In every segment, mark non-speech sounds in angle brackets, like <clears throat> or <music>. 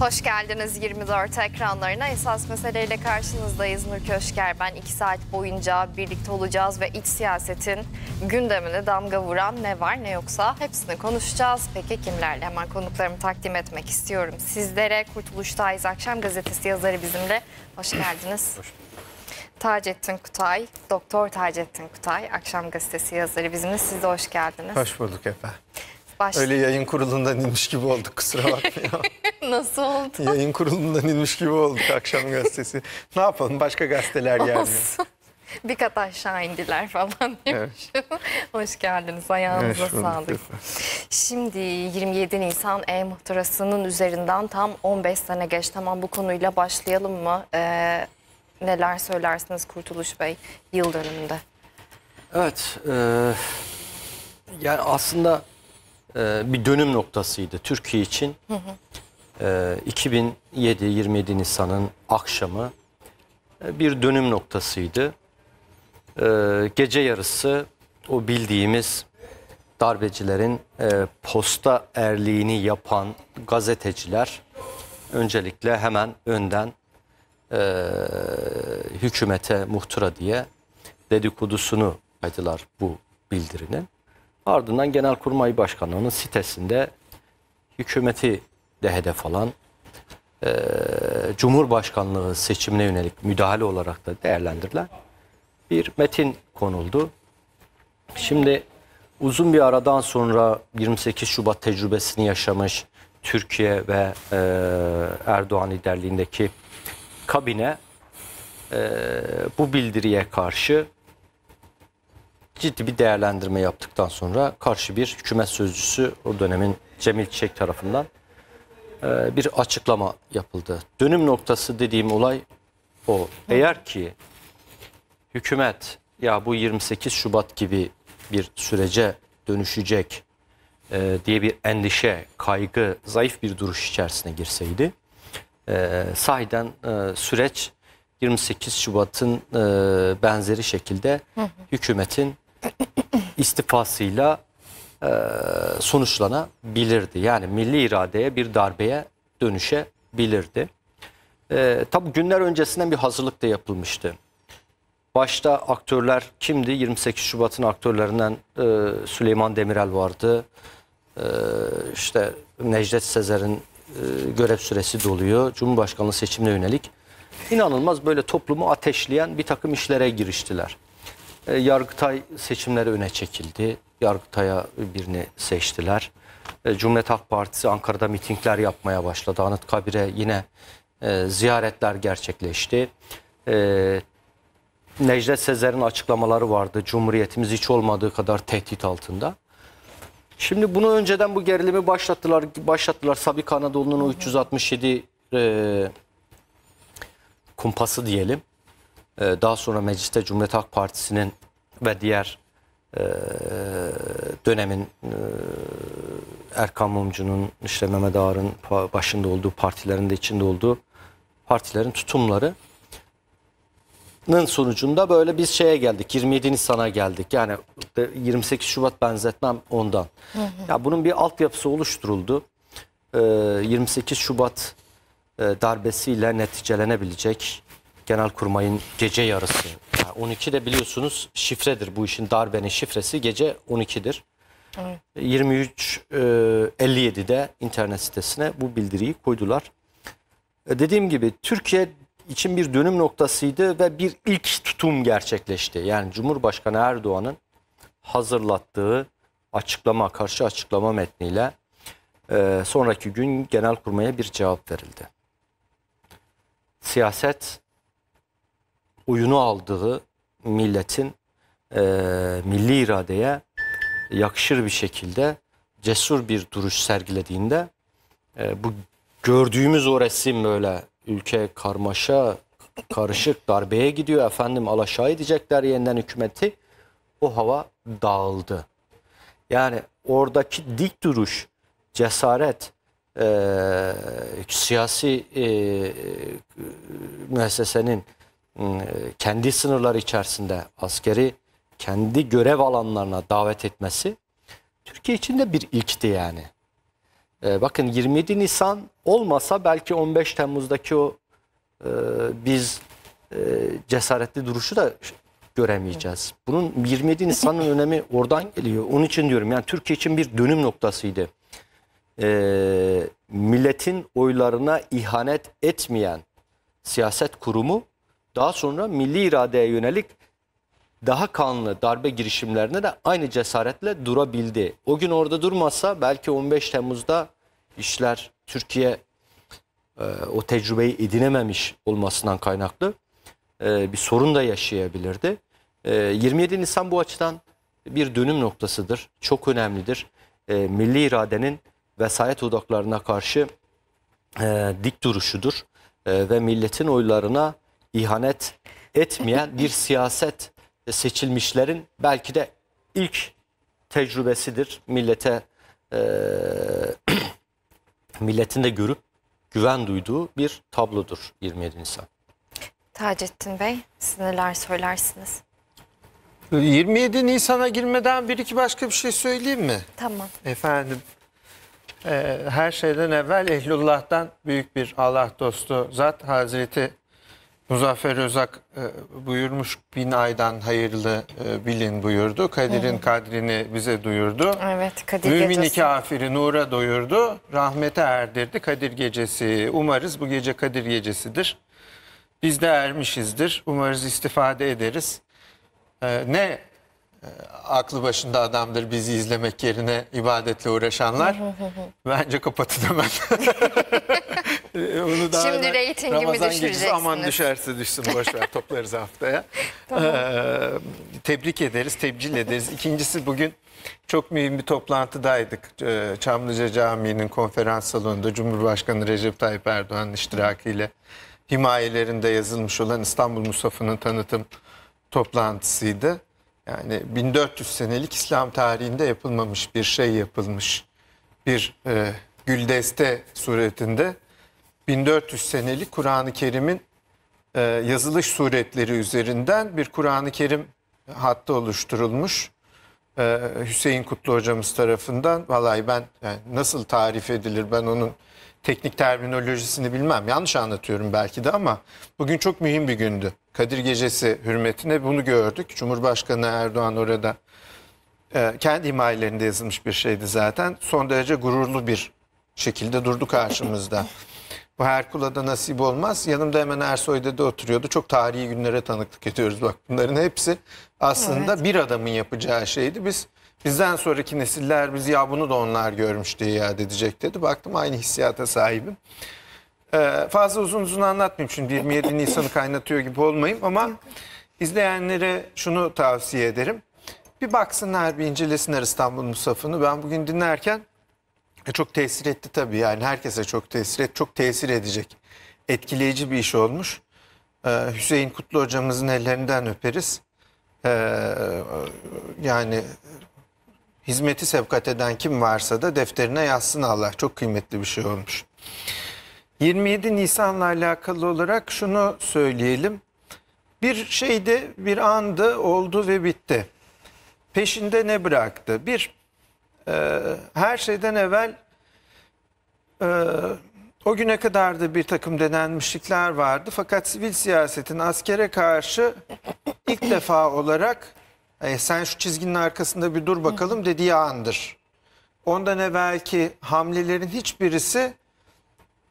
Hoş geldiniz 24 ekranlarına. Esas meseleyle karşınızdayız. Nur Köşker. ben iki saat boyunca birlikte olacağız ve iç siyasetin gündemine damga vuran ne var ne yoksa hepsini konuşacağız. Peki kimlerle? Hemen konuklarımı takdim etmek istiyorum. Sizlere Kurtuluş'tayız akşam gazetesi yazarı bizimle. Hoş geldiniz. Hoş bulduk. Taceddin Kutay, Doktor Taceddin Kutay, Akşam Gazetesi yazarı bizimle. Siz de hoş geldiniz. Hoş bulduk efendim. Başladım. Öyle yayın kurulundan inmiş gibi olduk kusura bakmayın. <laughs> Nasıl oldu? Yayın kurulundan inmiş gibi olduk akşam gazetesi. ne yapalım başka gazeteler gelmiyor. Bir kat aşağı indiler falan demiş. Evet. <laughs> Hoş geldiniz. Ayağınıza evet, sağlık. Şimdi 27 Nisan e-muhtırasının üzerinden tam 15 sene geç. Tamam bu konuyla başlayalım mı? Ee, neler söylersiniz Kurtuluş Bey yıl dönümünde? Evet. E, yani aslında e, bir dönüm noktasıydı Türkiye için. Hı E, 2007 27 Nisan'ın akşamı e, bir dönüm noktasıydı. E, gece yarısı o bildiğimiz darbecilerin e, posta erliğini yapan gazeteciler öncelikle hemen önden e, hükümete muhtıra diye dedikodusunu aydılar bu bildirinin. Ardından Genelkurmay Başkanlığı'nın sitesinde hükümeti de hedef alan e, Cumhurbaşkanlığı seçimine yönelik müdahale olarak da değerlendirilen bir metin konuldu. Şimdi uzun bir aradan sonra 28 Şubat tecrübesini yaşamış Türkiye ve e, Erdoğan liderliğindeki kabine e, bu bildiriye karşı ciddi bir değerlendirme yaptıktan sonra karşı bir hükümet sözcüsü o dönemin Cemil Çiçek tarafından e, bir açıklama yapıldı. Dönüm noktası dediğim olay o. Eğer ki hükümet ya bu 28 Şubat gibi bir sürece dönüşecek e, diye bir endişe, kaygı, zayıf bir duruş içerisine girseydi e, sahiden süreç 28 Şubat'ın benzeri şekilde hükümetin istifasıyla e, sonuçlanabilirdi. Yani milli iradeye bir darbeye dönüşebilirdi. E, tabii günler öncesinden bir hazırlık da yapılmıştı. Başta aktörler kimdi? 28 Şubat'ın aktörlerinden e, Süleyman Demirel vardı. E, işte Necdet Sezer'in e, görev süresi doluyor. Cumhurbaşkanlığı seçimine yönelik inanılmaz böyle toplumu ateşleyen bir takım işlere giriştiler. E, Yargıtay seçimleri öne çekildi. Yargıtay'a birini seçtiler. E, Cumhuriyet Halk Partisi Ankara'da mitingler yapmaya başladı. Anıtkabir'e yine e, ziyaretler gerçekleşti. E, Necdet Sezer'in açıklamaları vardı. Cumhuriyetimiz hiç olmadığı kadar tehdit altında. Şimdi bunu önceden bu gerilimi başlattılar. Başlattılar Sabik Anadolu'nun 367 e, kumpası diyelim. Ee, daha sonra mecliste Cumhuriyet Halk Partisi'nin ve diğer e, dönemin e, Erkan Mumcu'nun işte Mehmet Ağar'ın başında olduğu partilerin de içinde olduğu partilerin tutumları sonucunda böyle biz şeye geldik 27 Nisan'a geldik yani 28 Şubat benzetmem ondan. Hı hı. Ya bunun bir altyapısı oluşturuldu. Ee, 28 Şubat e, darbesiyle neticelenebilecek Genelkurmay'ın gece yarısı. Yani 12 de biliyorsunuz şifredir. Bu işin darbenin şifresi gece 12'dir. Evet. 23.57'de e, internet sitesine bu bildiriyi koydular. E, dediğim gibi Türkiye için bir dönüm noktasıydı ve bir ilk tutum gerçekleşti. Yani Cumhurbaşkanı Erdoğan'ın hazırlattığı açıklama, karşı açıklama metniyle e, sonraki gün genel kurmaya bir cevap verildi. Siyaset oyunu aldığı milletin e, milli iradeye yakışır bir şekilde cesur bir duruş sergilediğinde e, bu gördüğümüz o resim böyle ülke karmaşa karışık darbeye gidiyor efendim alaşağı edecekler yeniden hükümeti o hava dağıldı. Yani oradaki dik duruş, cesaret, e, siyasi e, e müessesenin Hmm, e, kendi sınırları içerisinde askeri kendi görev alanlarına davet etmesi Türkiye için de bir ilkti yani. E, bakın 27 Nisan olmasa belki 15 Temmuz'daki o e, biz cesaretli duruşu da göremeyeceğiz. Bunun 27 Nisan'ın <laughs> önemi oradan geliyor. Onun için diyorum yani Türkiye için bir dönüm noktasıydı. E, milletin oylarına ihanet etmeyen siyaset kurumu daha sonra milli iradeye yönelik daha kanlı darbe girişimlerine de aynı cesaretle durabildi. O gün orada durmasa belki 15 Temmuz'da işler Türkiye e, o tecrübeyi edinememiş olmasından kaynaklı e, bir sorun da yaşayabilirdi. E, 27 Nisan bu açıdan bir dönüm noktasıdır. Çok önemlidir. E, milli iradenin vesayet odaklarına karşı e, dik duruşudur e, ve milletin oylarına ihanet etmeyen bir siyaset seçilmişlerin belki de ilk tecrübesidir. Millete e, <clears throat> milletin de görüp güven duyduğu bir tablodur 27 Nisan. Tacettin Bey siz neler söylersiniz? 27 Nisan'a girmeden bir iki başka bir şey söyleyeyim mi? Tamam. Efendim e, her şeyden evvel Ehlullah'tan büyük bir Allah dostu zat Hazreti Muzaffer Özak e, buyurmuş bin aydan hayırlı e, bilin buyurdu. Kadir'in Hı. kadrini bize duyurdu. Evet Kadir Mümin gecesi. kafiri nura doyurdu. Rahmete erdirdi Kadir gecesi. Umarız bu gece Kadir gecesidir. Biz de ermişizdir. Umarız istifade ederiz. E, ne aklı başında adamdır bizi izlemek yerine ibadetle uğraşanlar. Bence kapatın hemen. <laughs> Ee, e, onu daha Şimdi reytingimi düşüreceksiniz. aman düşerse düşsün boşver toplarız haftaya. <laughs> Ee, tamam. ee, tebrik ederiz, tebcil ederiz. İkincisi bugün çok mühim bir toplantıdaydık. Ee, Çamlıca Camii'nin konferans salonunda Cumhurbaşkanı Recep Tayyip Erdoğan'ın iştirakiyle himayelerinde yazılmış olan İstanbul Musafı'nın tanıtım toplantısıydı. Yani 1400 senelik İslam tarihinde yapılmamış bir şey yapılmış. Bir e, güldeste suretinde 1400 senelik Kur'an-ı Kerim'in e, yazılış suretleri üzerinden bir Kur'an-ı Kerim hattı oluşturulmuş. E, Hüseyin Kutlu hocamız tarafından. Vallahi ben yani nasıl tarif edilir ben onun teknik terminolojisini bilmem. Yanlış anlatıyorum belki de ama bugün çok mühim bir gündü. Kadir Gecesi hürmetine bunu gördük. Cumhurbaşkanı Erdoğan orada e, kendi himayelerinde yazılmış bir şeydi zaten. Son derece gururlu bir şekilde durdu karşımızda. Bu Herkul'a da nasip olmaz. Yanımda hemen Ersoy dede oturuyordu. Çok tarihi günlere tanıklık ediyoruz. Bak bunların hepsi aslında evet. bir adamın yapacağı şeydi. Biz bizden sonraki nesiller biz ya bunu da onlar görmüş diye iade edecek dedi. Baktım aynı hissiyata sahibim. Ee, fazla uzun uzun anlatmayayım çünkü 27 Nisan'ı kaynatıyor gibi olmayayım ama izleyenlere şunu tavsiye ederim. Bir baksınlar bir incelesinler İstanbul Musafı'nı. Ben bugün dinlerken e çok tesir etti tabii yani herkese çok tesir et, çok tesir edecek. Etkileyici bir iş olmuş. Ee, Hüseyin Kutlu hocamızın ellerinden öperiz. Ee, yani hizmeti sevkat eden kim varsa da defterine yazsın Allah. Çok kıymetli bir şey olmuş. 27 Nisan'la alakalı olarak şunu söyleyelim. Bir şeyde bir anda oldu ve bitti. Peşinde ne bıraktı? Bir, e, her şeyden evvel e, o güne kadar da bir takım denenmişlikler vardı. Fakat sivil siyasetin askere karşı ilk defa olarak e, sen şu çizginin arkasında bir dur bakalım dediği andır. Ondan evvelki hamlelerin hiçbirisi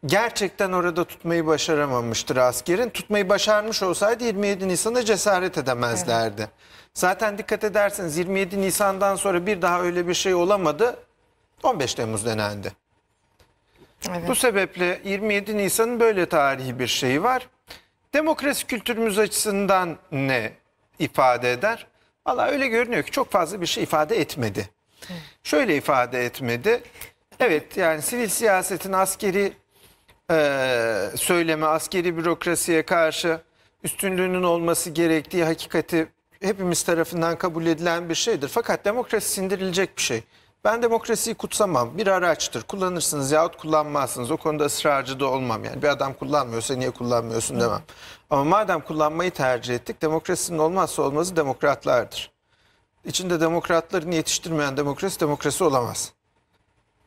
gerçekten orada tutmayı başaramamıştır askerin. Tutmayı başarmış olsaydı 27 Nisan'a cesaret edemezlerdi. Evet. Zaten dikkat ederseniz 27 Nisan'dan sonra bir daha öyle bir şey olamadı. 15 Temmuz denendi. Evet. Bu sebeple 27 Nisan'ın böyle tarihi bir şeyi var. Demokrasi kültürümüz açısından ne ifade eder? Valla öyle görünüyor ki çok fazla bir şey ifade etmedi. Şöyle ifade etmedi. Evet yani sivil siyasetin askeri e, söyleme, askeri bürokrasiye karşı üstünlüğünün olması gerektiği hakikati hepimiz tarafından kabul edilen bir şeydir. Fakat demokrasi sindirilecek bir şey. Ben demokrasiyi kutsamam. Bir araçtır. Kullanırsınız yahut kullanmazsınız. O konuda ısrarcı da olmam. Yani bir adam kullanmıyorsa niye kullanmıyorsun demem. Ama madem kullanmayı tercih ettik, demokrasinin olmazsa olmazı demokratlardır. İçinde demokratlarını yetiştirmeyen demokrasi demokrasi olamaz.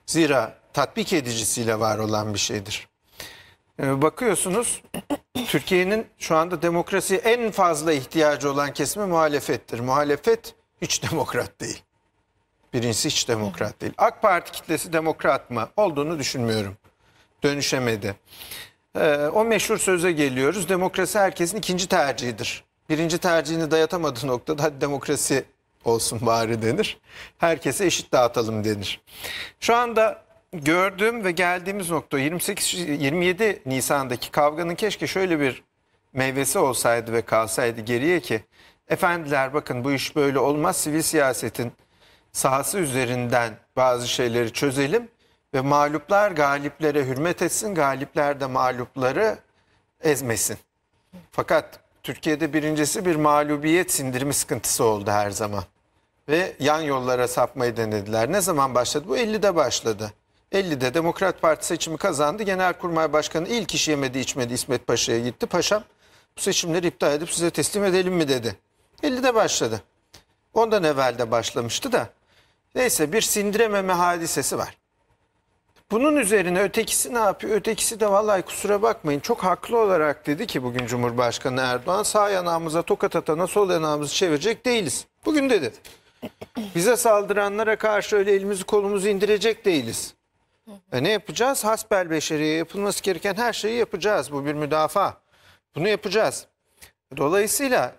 Zira tatbik edicisiyle var olan bir şeydir. Ee, bakıyorsunuz Türkiye'nin şu anda demokrasiye en fazla ihtiyacı olan kesimi muhalefettir. Muhalefet hiç demokrat değil. Birincisi hiç demokrat değil. AK Parti kitlesi demokrat mı olduğunu düşünmüyorum. Dönüşemedi. Ee, o meşhur söze geliyoruz. Demokrasi herkesin ikinci tercihidir. Birinci tercihini dayatamadığı noktada hadi demokrasi olsun bari denir. Herkese eşit dağıtalım denir. Şu anda gördüğüm ve geldiğimiz nokta 28 27 Nisan'daki kavganın keşke şöyle bir meyvesi olsaydı ve kalsaydı geriye ki efendiler bakın bu iş böyle olmaz sivil siyasetin sahası üzerinden bazı şeyleri çözelim ve mağluplar galiplere hürmet etsin galipler de mağlupları ezmesin. Fakat Türkiye'de birincisi bir mağlubiyet sindirimi sıkıntısı oldu her zaman. Ve yan yollara sapmayı denediler. Ne zaman başladı? Bu 50'de başladı. 50'de Demokrat Parti seçimi kazandı. Genelkurmay Başkanı ilk iş yemedi içmedi İsmet Paşa'ya gitti. Paşam bu seçimleri iptal edip size teslim edelim mi dedi. 50'de başladı. Ondan evvel de başlamıştı da. Neyse bir sindirememe hadisesi var. Bunun üzerine ötekisi ne yapıyor? Ötekisi de vallahi kusura bakmayın çok haklı olarak dedi ki bugün Cumhurbaşkanı Erdoğan sağ yanağımıza tokat atana sol yanağımızı çevirecek değiliz. Bugün dedi. Bize saldıranlara karşı öyle elimizi kolumuzu indirecek değiliz. E ne yapacağız? Hasbel beşeri yapılması gereken her şeyi yapacağız. Bu bir müdafaa. Bunu yapacağız. Dolayısıyla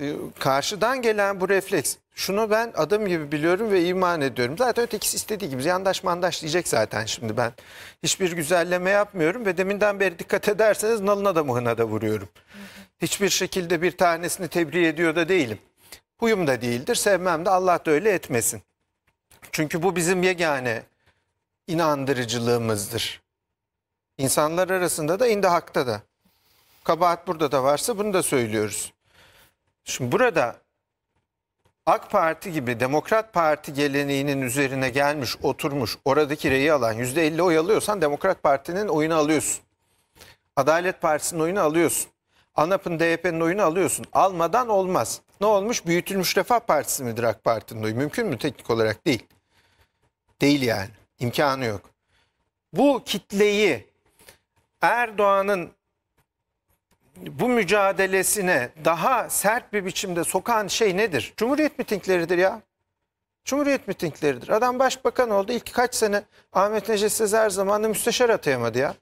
e, karşıdan gelen bu refleks şunu ben adım gibi biliyorum ve iman ediyorum. Zaten ötekisi istediği gibi yandaş mandaş diyecek zaten şimdi ben. Hiçbir güzelleme yapmıyorum ve deminden beri dikkat ederseniz nalına da mıhına da vuruyorum. Hiçbir şekilde bir tanesini tebrik ediyor da değilim. Huyum da değildir, sevmem de Allah da öyle etmesin. Çünkü bu bizim yegane inandırıcılığımızdır. İnsanlar arasında da indihakta da. Kabahat burada da varsa bunu da söylüyoruz. Şimdi burada AK Parti gibi Demokrat Parti geleneğinin üzerine gelmiş, oturmuş, oradaki reyi alan %50 oy alıyorsan Demokrat Parti'nin oyunu alıyorsun. Adalet Partisi'nin oyunu alıyorsun. ANAP'ın, DYP'nin oyunu alıyorsun. Almadan olmaz. Ne olmuş? Büyütülmüş Refah Partisi midir AK Parti'nin oyu? Mümkün mü teknik olarak? Değil. Değil yani. İmkanı yok. Bu kitleyi Erdoğan'ın bu mücadelesine daha sert bir biçimde sokan şey nedir? Cumhuriyet mitingleridir ya. Cumhuriyet mitingleridir. Adam başbakan oldu. İlk kaç sene Ahmet Necdet zaman da müsteşar atayamadı ya.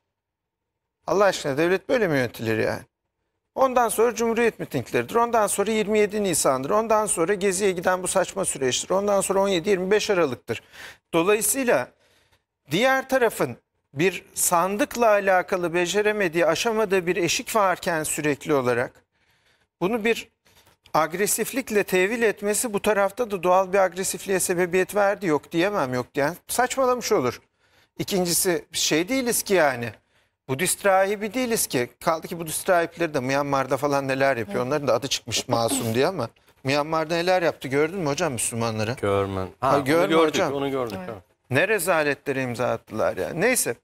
Allah aşkına devlet böyle mi yönetilir yani? Ondan sonra Cumhuriyet mitingleridir. Ondan sonra 27 Nisan'dır. Ondan sonra Gezi'ye giden bu saçma süreçtir. Ondan sonra 17-25 Aralık'tır. Dolayısıyla diğer tarafın bir sandıkla alakalı beceremediği, aşamada bir eşik varken sürekli olarak bunu bir agresiflikle tevil etmesi bu tarafta da doğal bir agresifliğe sebebiyet verdi. Yok diyemem yok diyen saçmalamış olur. İkincisi şey değiliz ki yani. Budist rahibi değiliz ki. Kaldı ki Budist rahipleri de Myanmar'da falan neler yapıyor. Evet. Onların da adı çıkmış masum diye ama Myanmar'da neler yaptı gördün mü hocam Müslümanları Görmen. Ha, ha görme gördük, hocam. Onu gördük. Evet. Ne rezaletlere imza attılar yani. Neyse.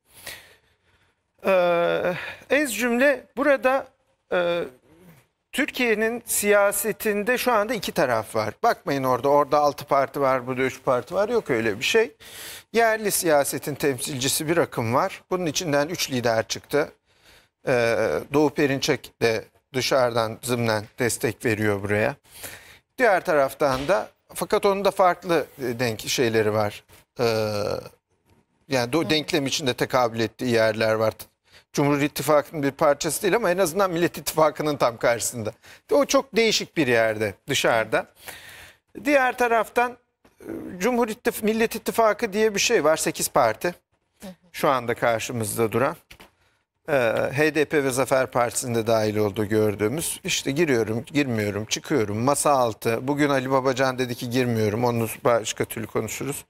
Ee, ez cümle burada e, Türkiye'nin siyasetinde şu anda iki taraf var. Bakmayın orada orada altı parti var burada üç parti var yok öyle bir şey. Yerli siyasetin temsilcisi bir akım var. Bunun içinden üç lider çıktı. Ee, Doğu Perinçek de dışarıdan zımnen destek veriyor buraya. Diğer taraftan da fakat onun da farklı e, denk şeyleri var. Ee, yani do, denklem içinde tekabül ettiği yerler var. Cumhur İttifakı'nın bir parçası değil ama en azından Millet İttifakı'nın tam karşısında. O çok değişik bir yerde dışarıda. Diğer taraftan e, Cumhur İttif Millet İttifakı diye bir şey var. 8 parti şu anda karşımızda duran. Ee, HDP ve Zafer Partisi'nde dahil olduğu gördüğümüz işte giriyorum, girmiyorum, çıkıyorum, masa altı. Bugün Ali Babacan dedi ki girmiyorum, onu başka türlü konuşuruz.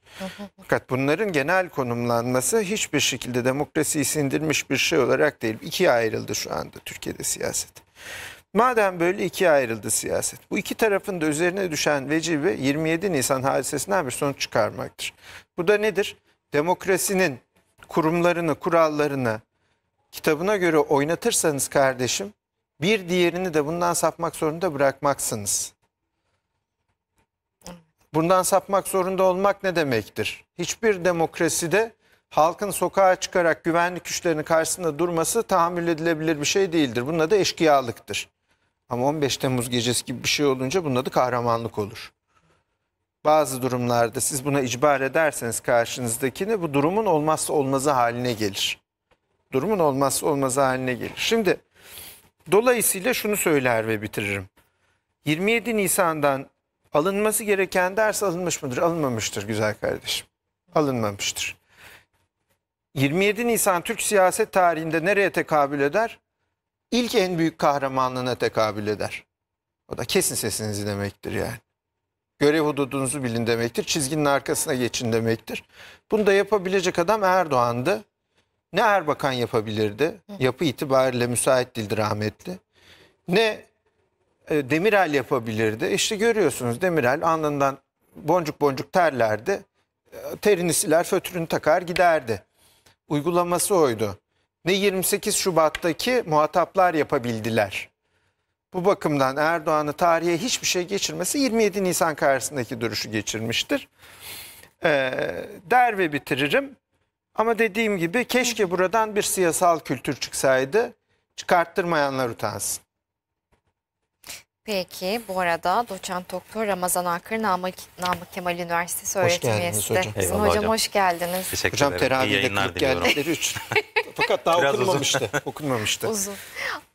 Fakat bunların genel konumlanması hiçbir şekilde demokrasiyi sindirmiş bir şey olarak değil. İkiye ayrıldı şu anda Türkiye'de siyaset. Madem böyle ikiye ayrıldı siyaset. Bu iki tarafın da üzerine düşen vecibe 27 Nisan hadisesinden bir sonuç çıkarmaktır. Bu da nedir? Demokrasinin kurumlarını, kurallarını, kitabına göre oynatırsanız kardeşim bir diğerini de bundan sapmak zorunda bırakmaksınız. Bundan sapmak zorunda olmak ne demektir? Hiçbir demokraside halkın sokağa çıkarak güvenlik güçlerinin karşısında durması tahammül edilebilir bir şey değildir. Bunun adı eşkıyalıktır. Ama 15 Temmuz gecesi gibi bir şey olunca bunun adı kahramanlık olur. Bazı durumlarda siz buna icbar ederseniz karşınızdakini bu durumun olmazsa olmazı haline gelir durumun olmaz olmaz haline gelir. Şimdi dolayısıyla şunu söyler ve bitiririm. 27 Nisan'dan alınması gereken ders alınmış mıdır? Alınmamıştır güzel kardeşim. Alınmamıştır. 27 Nisan Türk siyaset tarihinde nereye tekabül eder? İlk en büyük kahramanlığına tekabül eder. O da kesin sesinizi demektir yani. Görev hududunuzu bilin demektir. Çizginin arkasına geçin demektir. Bunu da yapabilecek adam Erdoğan'dı ne Erbakan yapabilirdi. Yapı itibariyle müsait değildi rahmetli. Ne e, Demirel yapabilirdi. işte görüyorsunuz Demirel anından boncuk boncuk terlerdi. E, terini siler, fötürünü takar giderdi. Uygulaması oydu. Ne 28 Şubat'taki muhataplar yapabildiler. Bu bakımdan Erdoğan'ı tarihe hiçbir şey geçirmesi 27 Nisan karşısındaki duruşu geçirmiştir. E, der ve bitiririm. Ama dediğim gibi keşke buradan bir siyasal kültür çıksaydı. Çıkarttırmayanlar utansın. Peki bu arada doçent doktor Ramazan Akır Namık, Namık Kemal Üniversitesi öğretim üyesi Hoş geldiniz hocam, hocam hoş geldiniz. Teşekkür hocam teravihde kılıp geldikleri için. <laughs> Fakat daha Biraz okunmamıştı. Uzun. okunmamıştı. Uzun.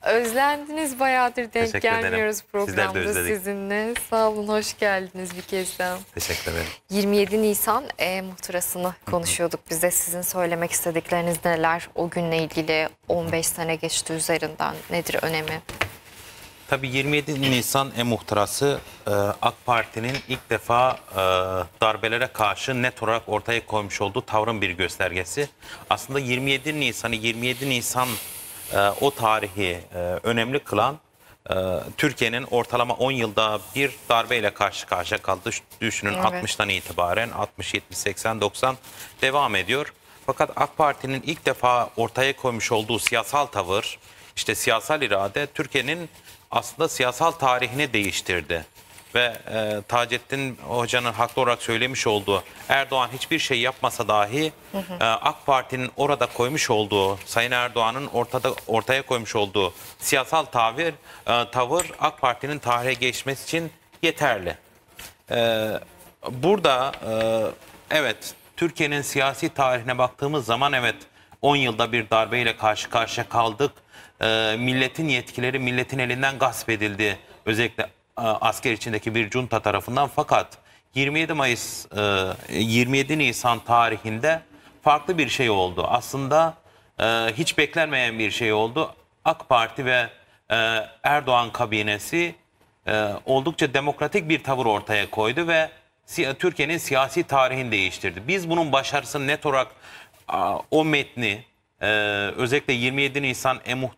Özlendiniz bayağıdır denk gelmiyoruz programda sizinle. Sağ olun hoş geldiniz bir kez daha. Teşekkür ederim. 27 Nisan e, muhtırasını konuşuyorduk biz de. Sizin söylemek istedikleriniz neler? O günle ilgili 15 sene geçti üzerinden nedir önemi? Tabii 27 Nisan e-muhtırası e, AK Parti'nin ilk defa e, darbelere karşı net olarak ortaya koymuş olduğu tavrın bir göstergesi. Aslında 27 Nisan'ı 27 Nisan e, o tarihi önemli kılan Türkiye'nin ortalama 10 yılda bir darbeyle karşı karşıya kaldı. Düşünün evet. 60'tan itibaren 60, 70, 80, 90 devam ediyor. Fakat AK Parti'nin ilk defa ortaya koymuş olduğu siyasal tavır, işte siyasal irade Türkiye'nin aslında siyasal tarihini değiştirdi. Ve e, Taceddin Hoca'nın haklı olarak söylemiş olduğu Erdoğan hiçbir şey yapmasa dahi hı hı. E, AK Parti'nin orada koymuş olduğu, Sayın Erdoğan'ın ortada ortaya koymuş olduğu siyasal tavır, e, tavır AK Parti'nin tarihe geçmesi için yeterli. E, burada e, evet Türkiye'nin siyasi tarihine baktığımız zaman evet 10 yılda bir darbeyle karşı karşıya kaldık e, milletin yetkileri milletin elinden gasp edildi. Özellikle e, asker içindeki bir junta tarafından fakat 27 Mayıs e, 27 Nisan tarihinde farklı bir şey oldu. Aslında e, hiç beklenmeyen bir şey oldu. AK Parti ve e, Erdoğan kabinesi e, oldukça demokratik bir tavır ortaya koydu ve Türkiye'nin siyasi tarihini değiştirdi. Biz bunun başarısını net olarak o metni e, özellikle 27 Nisan e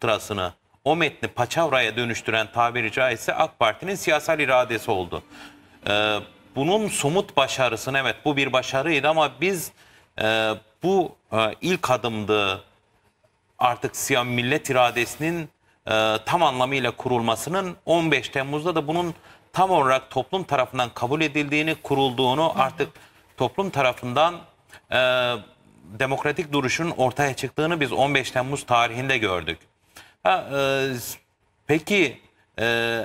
o metni paçavraya dönüştüren tabiri caizse AK Parti'nin siyasal iradesi oldu. E, bunun somut başarısını evet bu bir başarıydı ama biz e, bu e, ilk adımdı artık siyah millet iradesinin e, tam anlamıyla kurulmasının 15 Temmuz'da da bunun tam olarak toplum tarafından kabul edildiğini, kurulduğunu artık toplum tarafından e, demokratik duruşun ortaya çıktığını biz 15 Temmuz tarihinde gördük. Ha, e, peki e,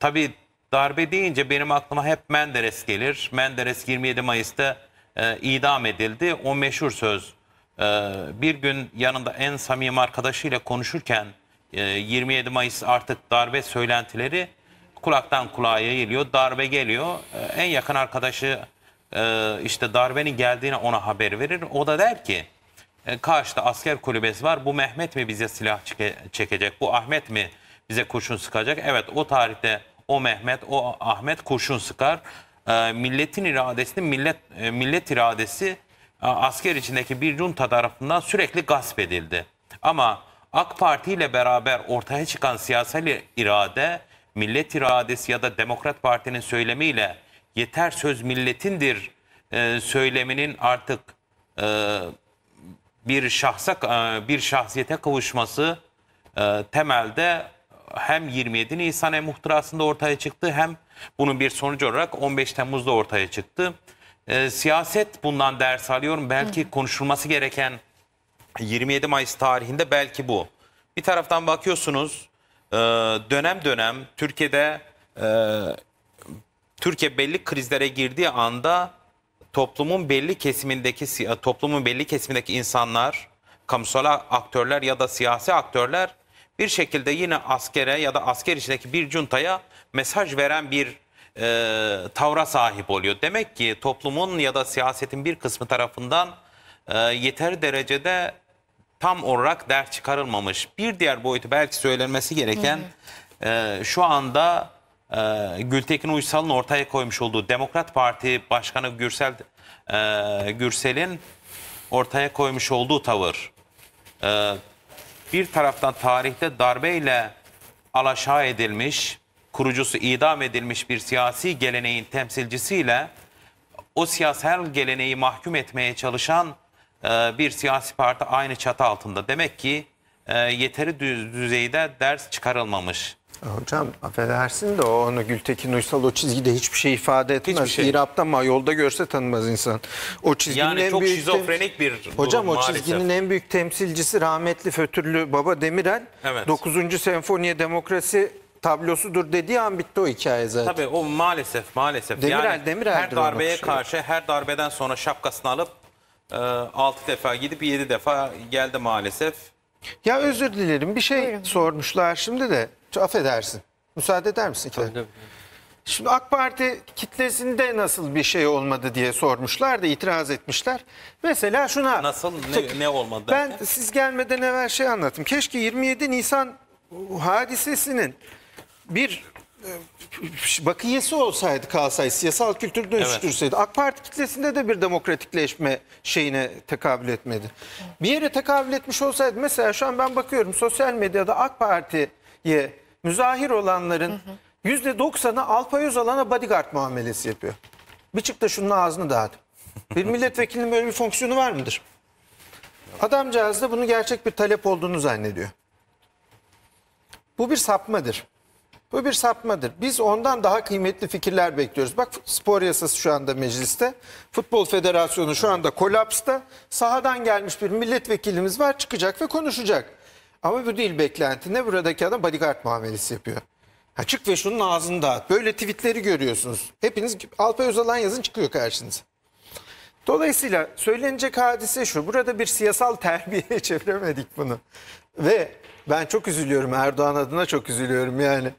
tabii darbe deyince benim aklıma hep Menderes gelir. Menderes 27 Mayıs'ta e, idam edildi. O meşhur söz e, bir gün yanında en samimi arkadaşıyla konuşurken e, 27 Mayıs artık darbe söylentileri kulaktan kulağa yayılıyor. Darbe geliyor. E, en yakın arkadaşı ee, işte darbenin geldiğine ona haber verir. O da der ki e, karşıda asker kulübesi var. Bu Mehmet mi bize silah çekecek? Bu Ahmet mi bize kurşun sıkacak? Evet o tarihte o Mehmet, o Ahmet kurşun sıkar. Ee, milletin iradesini, millet, e, millet iradesi e, asker içindeki bir junta tarafından sürekli gasp edildi. Ama AK Parti ile beraber ortaya çıkan siyasal irade, millet iradesi ya da Demokrat Parti'nin söylemiyle yeter söz milletindir e, söyleminin artık e, bir şahsa e, bir şahsiyete kavuşması e, temelde hem 27 Nisan hem muhtırasında ortaya çıktı hem bunun bir sonucu olarak 15 Temmuz'da ortaya çıktı. E, siyaset bundan ders alıyorum. Belki Hı. konuşulması gereken 27 Mayıs tarihinde belki bu. Bir taraftan bakıyorsunuz e, dönem dönem Türkiye'de e, Türkiye belli krizlere girdiği anda toplumun belli kesimindeki toplumun belli kesimindeki insanlar, kamusal aktörler ya da siyasi aktörler bir şekilde yine askere ya da asker içindeki bir cuntaya mesaj veren bir e, tavra sahip oluyor. Demek ki toplumun ya da siyasetin bir kısmı tarafından e, yeter derecede tam olarak ders çıkarılmamış. Bir diğer boyutu belki söylenmesi gereken hı hı. E, şu anda e, Gültekin Uysal'ın ortaya koymuş olduğu Demokrat Parti Başkanı Gürsel e, Gürsel'in ortaya koymuş olduğu tavır. E, bir taraftan tarihte darbeyle alaşağı edilmiş, kurucusu idam edilmiş bir siyasi geleneğin temsilcisiyle o siyasal geleneği mahkum etmeye çalışan e, bir siyasi parti aynı çatı altında. Demek ki yeteri düzeyde ders çıkarılmamış. Hocam affedersin de o, onu Gültekin Uysal o çizgide hiçbir şey ifade etmez. Hiçbir şey. İrap'ta ama yolda görse tanımaz insan. O çizginin yani en çok büyük şizofrenik bir durum Hocam o maalesef. çizginin en büyük temsilcisi rahmetli Fötürlü Baba Demirel. Evet. 9. Senfoniye Demokrasi tablosudur dediği an bitti o hikaye zaten. Tabii o maalesef maalesef. Demirel, yani Demirel'dir her darbeye karşı her darbeden sonra şapkasını alıp 6 e, defa gidip 7 defa geldi maalesef. Ya özür dilerim bir şey Buyurun. sormuşlar şimdi de affedersin. Müsaade eder misin? Şimdi AK Parti kitlesinde nasıl bir şey olmadı diye sormuşlar da itiraz etmişler. Mesela şuna. Nasıl ne, ne olmadı? Ben derken? siz gelmeden evvel şey anlattım. Keşke 27 Nisan hadisesinin bir ee, bakiyesi olsaydı kalsaydı siyasal kültürü dönüştürseydi evet. AK Parti kitlesinde de bir demokratikleşme şeyine tekabül etmedi. Bir yere tekabül etmiş olsaydı mesela şu an ben bakıyorum sosyal medyada AK Parti'ye müzahir olanların %90'ı Alpayoz alana bodyguard muamelesi yapıyor. Bir çık da şunun ağzını dağıt. Bir milletvekilinin böyle bir fonksiyonu var mıdır? Adamcağız da bunu gerçek bir talep olduğunu zannediyor. Bu bir sapmadır. Bu bir sapmadır. Biz ondan daha kıymetli fikirler bekliyoruz. Bak spor yasası şu anda mecliste. Futbol Federasyonu şu anda kolapsta. Sahadan gelmiş bir milletvekilimiz var çıkacak ve konuşacak. Ama bu değil beklenti. Ne buradaki adam bodyguard muamelesi yapıyor. Ha çık ve şunun ağzını dağıt. Böyle tweetleri görüyorsunuz. Hepiniz Alpay Özalan yazın çıkıyor karşınıza. Dolayısıyla söylenecek hadise şu. Burada bir siyasal <laughs> terbiye çeviremedik bunu. Ve ben çok üzülüyorum Erdoğan adına çok üzülüyorum yani.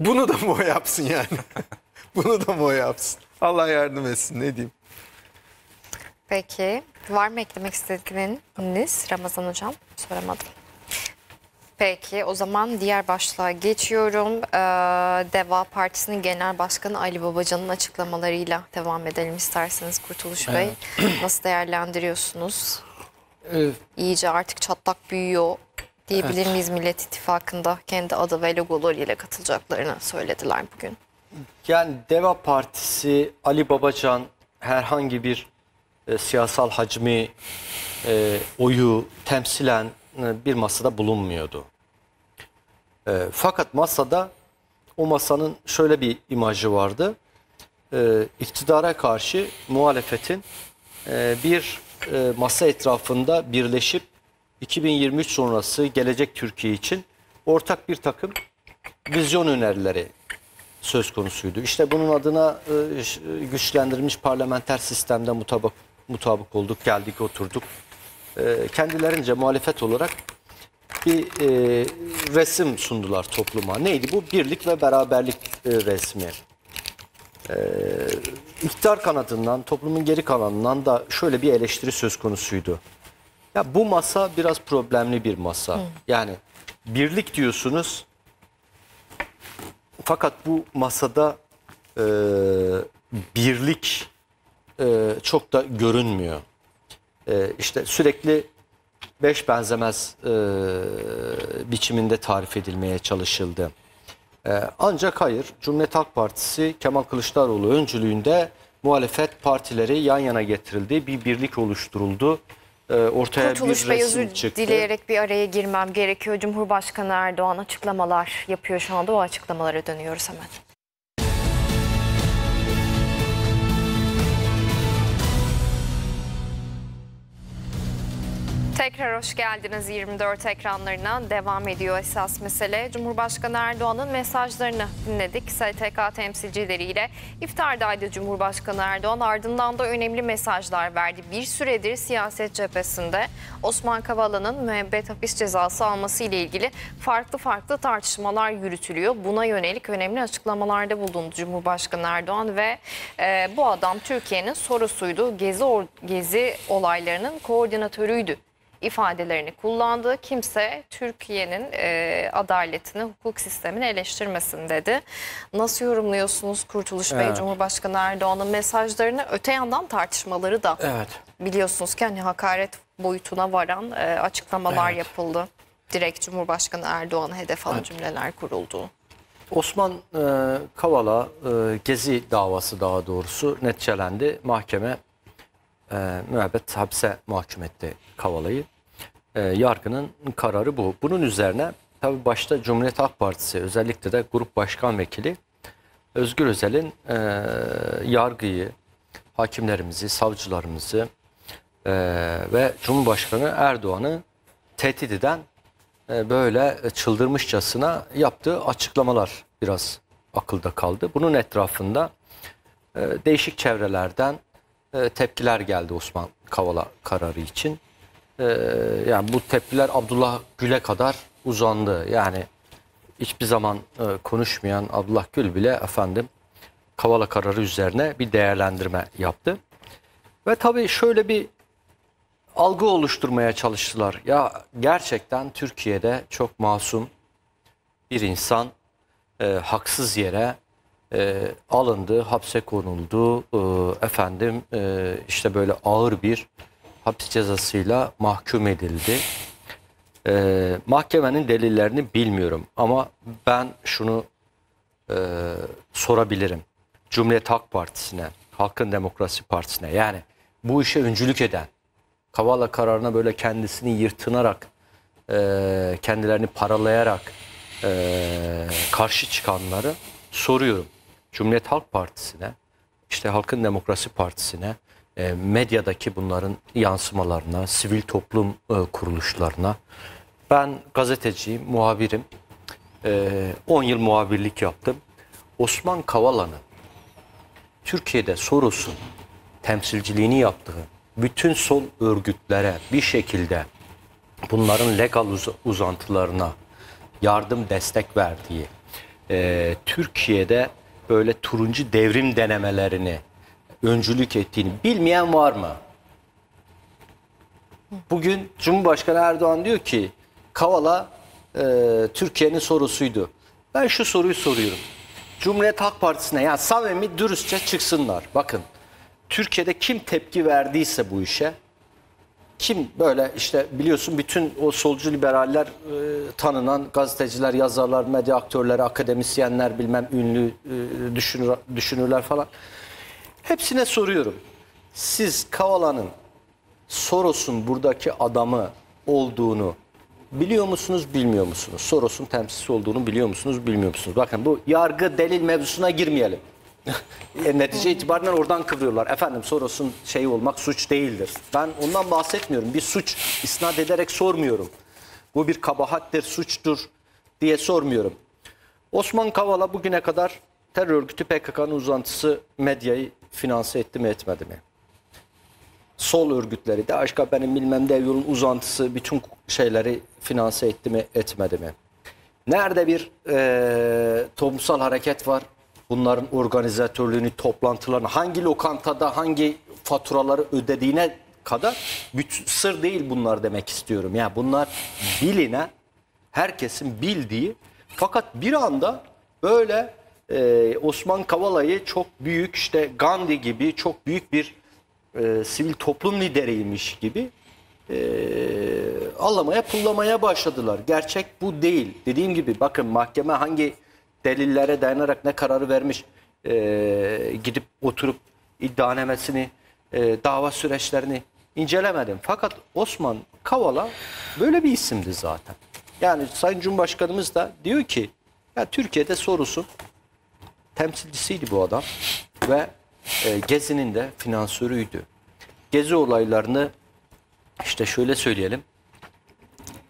Bunu da mı o yapsın yani? <laughs> Bunu da mı o yapsın? Allah yardım etsin ne diyeyim. Peki var mı eklemek istediğiniz Ramazan hocam? Soramadım. Peki o zaman diğer başlığa geçiyorum. Ee, Deva Partisi'nin Genel Başkanı Ali Babacan'ın açıklamalarıyla devam edelim isterseniz Kurtuluş Bey. Evet. Nasıl değerlendiriyorsunuz? Evet. İyice artık çatlak büyüyor diyebilir evet. miyiz Millet İttifakı'nda kendi adı ve logolarıyla katılacaklarını söylediler bugün. Yani Deva Partisi, Ali Babacan herhangi bir e, siyasal hacmi, e, oyu temsilen e, bir masada bulunmuyordu. E, fakat masada o masanın şöyle bir imajı vardı. E, iktidara karşı muhalefetin e, bir e, masa etrafında birleşip 2023 sonrası gelecek Türkiye için ortak bir takım vizyon önerileri söz konusuydu. İşte bunun adına e, e, güçlendirilmiş parlamenter sistemde mutabak mutabık olduk, geldik, oturduk. E, kendilerince muhalefet olarak bir resim sundular topluma. Neydi bu? Birlik ve beraberlik resmi. İktidar iktidar kanadından, toplumun geri kalanından da şöyle bir eleştiri söz konusuydu. Ya bu masa biraz problemli bir masa. Hı. Yani birlik diyorsunuz. Fakat bu masada e, birlik e, çok da görünmüyor. E, işte sürekli beş benzemez e, biçiminde tarif edilmeye çalışıldı. E, ancak hayır, Cumhuriyet Halk Partisi Kemal Kılıçdaroğlu öncülüğünde muhalefet partileri yan yana getirildi, bir birlik oluşturuldu ee, ortaya Kurtuluş bir resim özür çıktı. dileyerek bir araya girmem gerekiyor. Cumhurbaşkanı Erdoğan açıklamalar yapıyor şu anda. O açıklamalara dönüyoruz hemen. Tekrar hoş geldiniz 24 ekranlarına devam ediyor esas mesele. Cumhurbaşkanı Erdoğan'ın mesajlarını dinledik. STK temsilcileriyle iftardaydı Cumhurbaşkanı Erdoğan ardından da önemli mesajlar verdi. Bir süredir siyaset cephesinde Osman Kavala'nın müebbet hapis cezası alması ile ilgili farklı farklı tartışmalar yürütülüyor. Buna yönelik önemli açıklamalarda bulundu Cumhurbaşkanı Erdoğan ve e, bu adam Türkiye'nin sorusuydu. Gezi, or, gezi olaylarının koordinatörüydü ifadelerini kullandı. Kimse Türkiye'nin e, adaletini, hukuk sistemini eleştirmesin dedi. Nasıl yorumluyorsunuz Kurtuluş Bey, evet. Cumhurbaşkanı Erdoğan'ın mesajlarını? Öte yandan tartışmaları da evet. biliyorsunuz ki hani hakaret boyutuna varan e, açıklamalar evet. yapıldı. Direkt Cumhurbaşkanı Erdoğan'a hedef alan evet. cümleler kuruldu. Osman e, Kavala e, Gezi davası daha doğrusu netçelendi. Mahkeme e, ee, müebbet hapse mahkum etti Kavala'yı. E, yargının kararı bu. Bunun üzerine tabi başta Cumhuriyet Halk Partisi özellikle de Grup Başkan Vekili Özgür Özel'in e, yargıyı, hakimlerimizi, savcılarımızı e, ve Cumhurbaşkanı Erdoğan'ı tehdit eden e, böyle çıldırmışçasına yaptığı açıklamalar biraz akılda kaldı. Bunun etrafında e, değişik çevrelerden ee, tepkiler geldi Osman Kavala kararı için. Ee, yani bu tepkiler Abdullah Gül'e kadar uzandı. Yani hiçbir zaman e, konuşmayan Abdullah Gül bile efendim Kavala kararı üzerine bir değerlendirme yaptı. Ve tabii şöyle bir algı oluşturmaya çalıştılar. Ya gerçekten Türkiye'de çok masum bir insan e, haksız yere e, alındı, hapse konuldu. E, efendim e, işte böyle ağır bir hapis cezasıyla mahkum edildi. E, mahkemenin delillerini bilmiyorum ama ben şunu e, sorabilirim. Cumhuriyet Halk Partisi'ne, Halkın Demokrasi Partisi'ne yani bu işe öncülük eden, Kavala kararına böyle kendisini yırtınarak, e, kendilerini paralayarak e, karşı çıkanları soruyorum. Cumhuriyet Halk Partisi'ne, işte Halkın Demokrasi Partisi'ne, e, medyadaki bunların yansımalarına, sivil toplum e, kuruluşlarına. Ben gazeteciyim, muhabirim. 10 e, yıl muhabirlik yaptım. Osman Kavala'nın Türkiye'de sorusun, temsilciliğini yaptığı bütün sol örgütlere bir şekilde bunların legal uz uzantılarına yardım destek verdiği e, Türkiye'de böyle turuncu devrim denemelerini öncülük ettiğini bilmeyen var mı? Bugün Cumhurbaşkanı Erdoğan diyor ki Kavala e, Türkiye'nin sorusuydu. Ben şu soruyu soruyorum. Cumhuriyet Halk Partisi'ne ya yani samimi dürüstçe çıksınlar. Bakın Türkiye'de kim tepki verdiyse bu işe kim böyle işte biliyorsun bütün o solcu liberaller e, tanınan gazeteciler, yazarlar, medya aktörleri, akademisyenler bilmem ünlü e, düşünür, düşünürler falan. Hepsine soruyorum. Siz Kavala'nın Soros'un buradaki adamı olduğunu biliyor musunuz, bilmiyor musunuz? Soros'un temsilcisi olduğunu biliyor musunuz, bilmiyor musunuz? Bakın bu yargı delil mevzusuna girmeyelim. <laughs> e, netice itibariyle oradan kıvırıyorlar. Efendim Soros'un şeyi olmak suç değildir. Ben ondan bahsetmiyorum. Bir suç isnat ederek sormuyorum. Bu bir kabahattir, suçtur diye sormuyorum. Osman Kavala bugüne kadar terör örgütü PKK'nın uzantısı medyayı finanse etti mi etmedi mi? Sol örgütleri de aşka benim bilmem dev yolun uzantısı bütün şeyleri finanse etti mi etmedi mi? Nerede bir e, toplumsal hareket var bunların organizatörlüğünü, toplantılarını, hangi lokantada hangi faturaları ödediğine kadar bütün sır değil bunlar demek istiyorum. Ya yani bunlar biline, herkesin bildiği fakat bir anda böyle e, Osman Kavala'yı çok büyük işte Gandhi gibi çok büyük bir e, sivil toplum lideriymiş gibi e, allamaya pullamaya başladılar. Gerçek bu değil. Dediğim gibi bakın mahkeme hangi delillere dayanarak ne kararı vermiş e, gidip oturup iddianamesini, e, dava süreçlerini incelemedim. Fakat Osman Kavala böyle bir isimdi zaten. Yani Sayın Cumhurbaşkanımız da diyor ki ya Türkiye'de sorusu temsilcisiydi bu adam ve e, Gezi'nin de finansörüydü. Gezi olaylarını işte şöyle söyleyelim.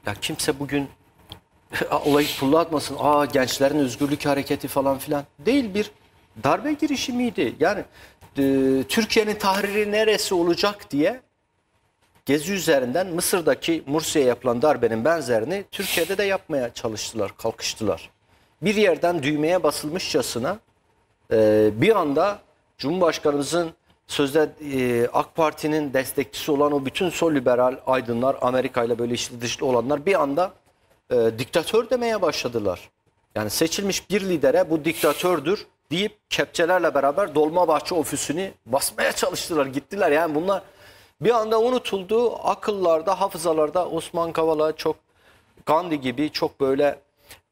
Ya kimse bugün <laughs> Olayı pulla atmasın. Aa gençlerin özgürlük hareketi falan filan. Değil bir darbe girişimiydi. Yani e, Türkiye'nin tahriri neresi olacak diye Gezi üzerinden Mısır'daki Mursi'ye yapılan darbenin benzerini Türkiye'de de yapmaya çalıştılar, kalkıştılar. Bir yerden düğmeye basılmışçasına e, bir anda Cumhurbaşkanımızın sözde e, AK Parti'nin destekçisi olan o bütün sol liberal aydınlar, Amerika ile böyle içli dışlı olanlar bir anda e, diktatör demeye başladılar. Yani seçilmiş bir lidere bu diktatördür deyip kepçelerle beraber Dolmabahçe ofisini basmaya çalıştılar gittiler. Yani bunlar bir anda unutuldu akıllarda hafızalarda Osman Kavala çok Gandhi gibi çok böyle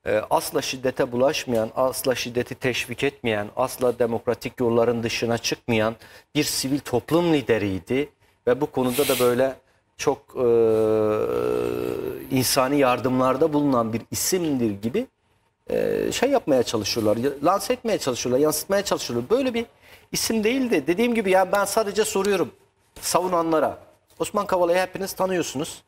e, asla şiddete bulaşmayan, asla şiddeti teşvik etmeyen, asla demokratik yolların dışına çıkmayan bir sivil toplum lideriydi. Ve bu konuda da böyle çok e, insani yardımlarda bulunan bir isimdir gibi e, şey yapmaya çalışıyorlar. Lanse etmeye çalışıyorlar, yansıtmaya çalışıyorlar. Böyle bir isim değil de dediğim gibi ya ben sadece soruyorum savunanlara. Osman Kavala'yı hepiniz tanıyorsunuz.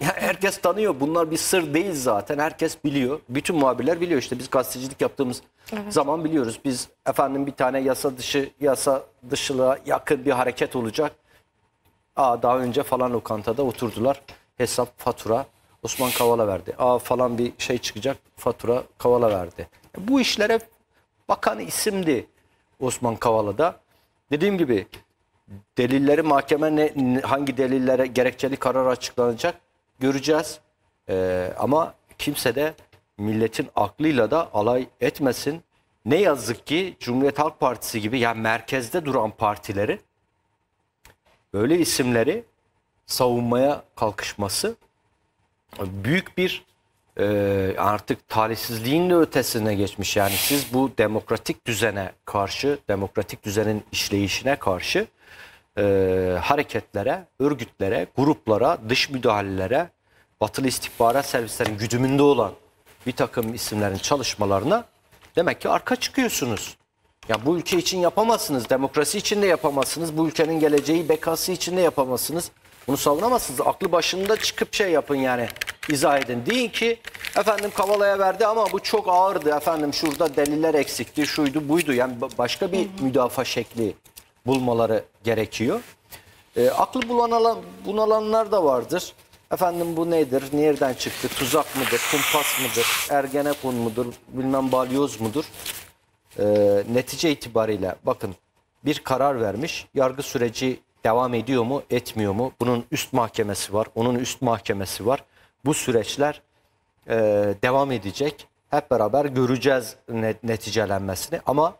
Ya herkes tanıyor. Bunlar bir sır değil zaten. Herkes biliyor. Bütün muhabirler biliyor. işte biz gazetecilik yaptığımız evet. zaman biliyoruz. Biz efendim bir tane yasa dışı yasa dışılığa yakın bir hareket olacak Aa daha önce falan lokantada oturdular. Hesap, fatura Osman Kavala verdi. Aa falan bir şey çıkacak fatura Kavala verdi. E, bu işlere bakan isimdi Osman Kavala'da. Dediğim gibi delilleri mahkeme ne, hangi delillere gerekçeli karar açıklanacak göreceğiz. Ee, ama kimse de milletin aklıyla da alay etmesin. Ne yazık ki Cumhuriyet Halk Partisi gibi yani merkezde duran partileri böyle isimleri savunmaya kalkışması büyük bir e, artık talihsizliğin de ötesine geçmiş. Yani siz bu demokratik düzene karşı, demokratik düzenin işleyişine karşı e, hareketlere, örgütlere, gruplara, dış müdahalelere, batılı istihbarat servislerin güdümünde olan bir takım isimlerin çalışmalarına demek ki arka çıkıyorsunuz. Ya bu ülke için yapamazsınız. Demokrasi için de yapamazsınız. Bu ülkenin geleceği bekası için de yapamazsınız. Bunu savunamazsınız. Aklı başında çıkıp şey yapın yani. izah edin. Deyin ki efendim Kavala'ya verdi ama bu çok ağırdı. Efendim şurada deliller eksikti. Şuydu buydu. Yani başka bir müdafaa şekli bulmaları gerekiyor. E, aklı bulan alan, bunalanlar da vardır. Efendim bu nedir? Nereden çıktı? Tuzak mıdır? Kumpas mıdır? Ergenekon mudur? Bilmem balyoz mudur? e, netice itibariyle bakın bir karar vermiş. Yargı süreci devam ediyor mu, etmiyor mu? Bunun üst mahkemesi var, onun üst mahkemesi var. Bu süreçler e, devam edecek. Hep beraber göreceğiz net, neticelenmesini. Ama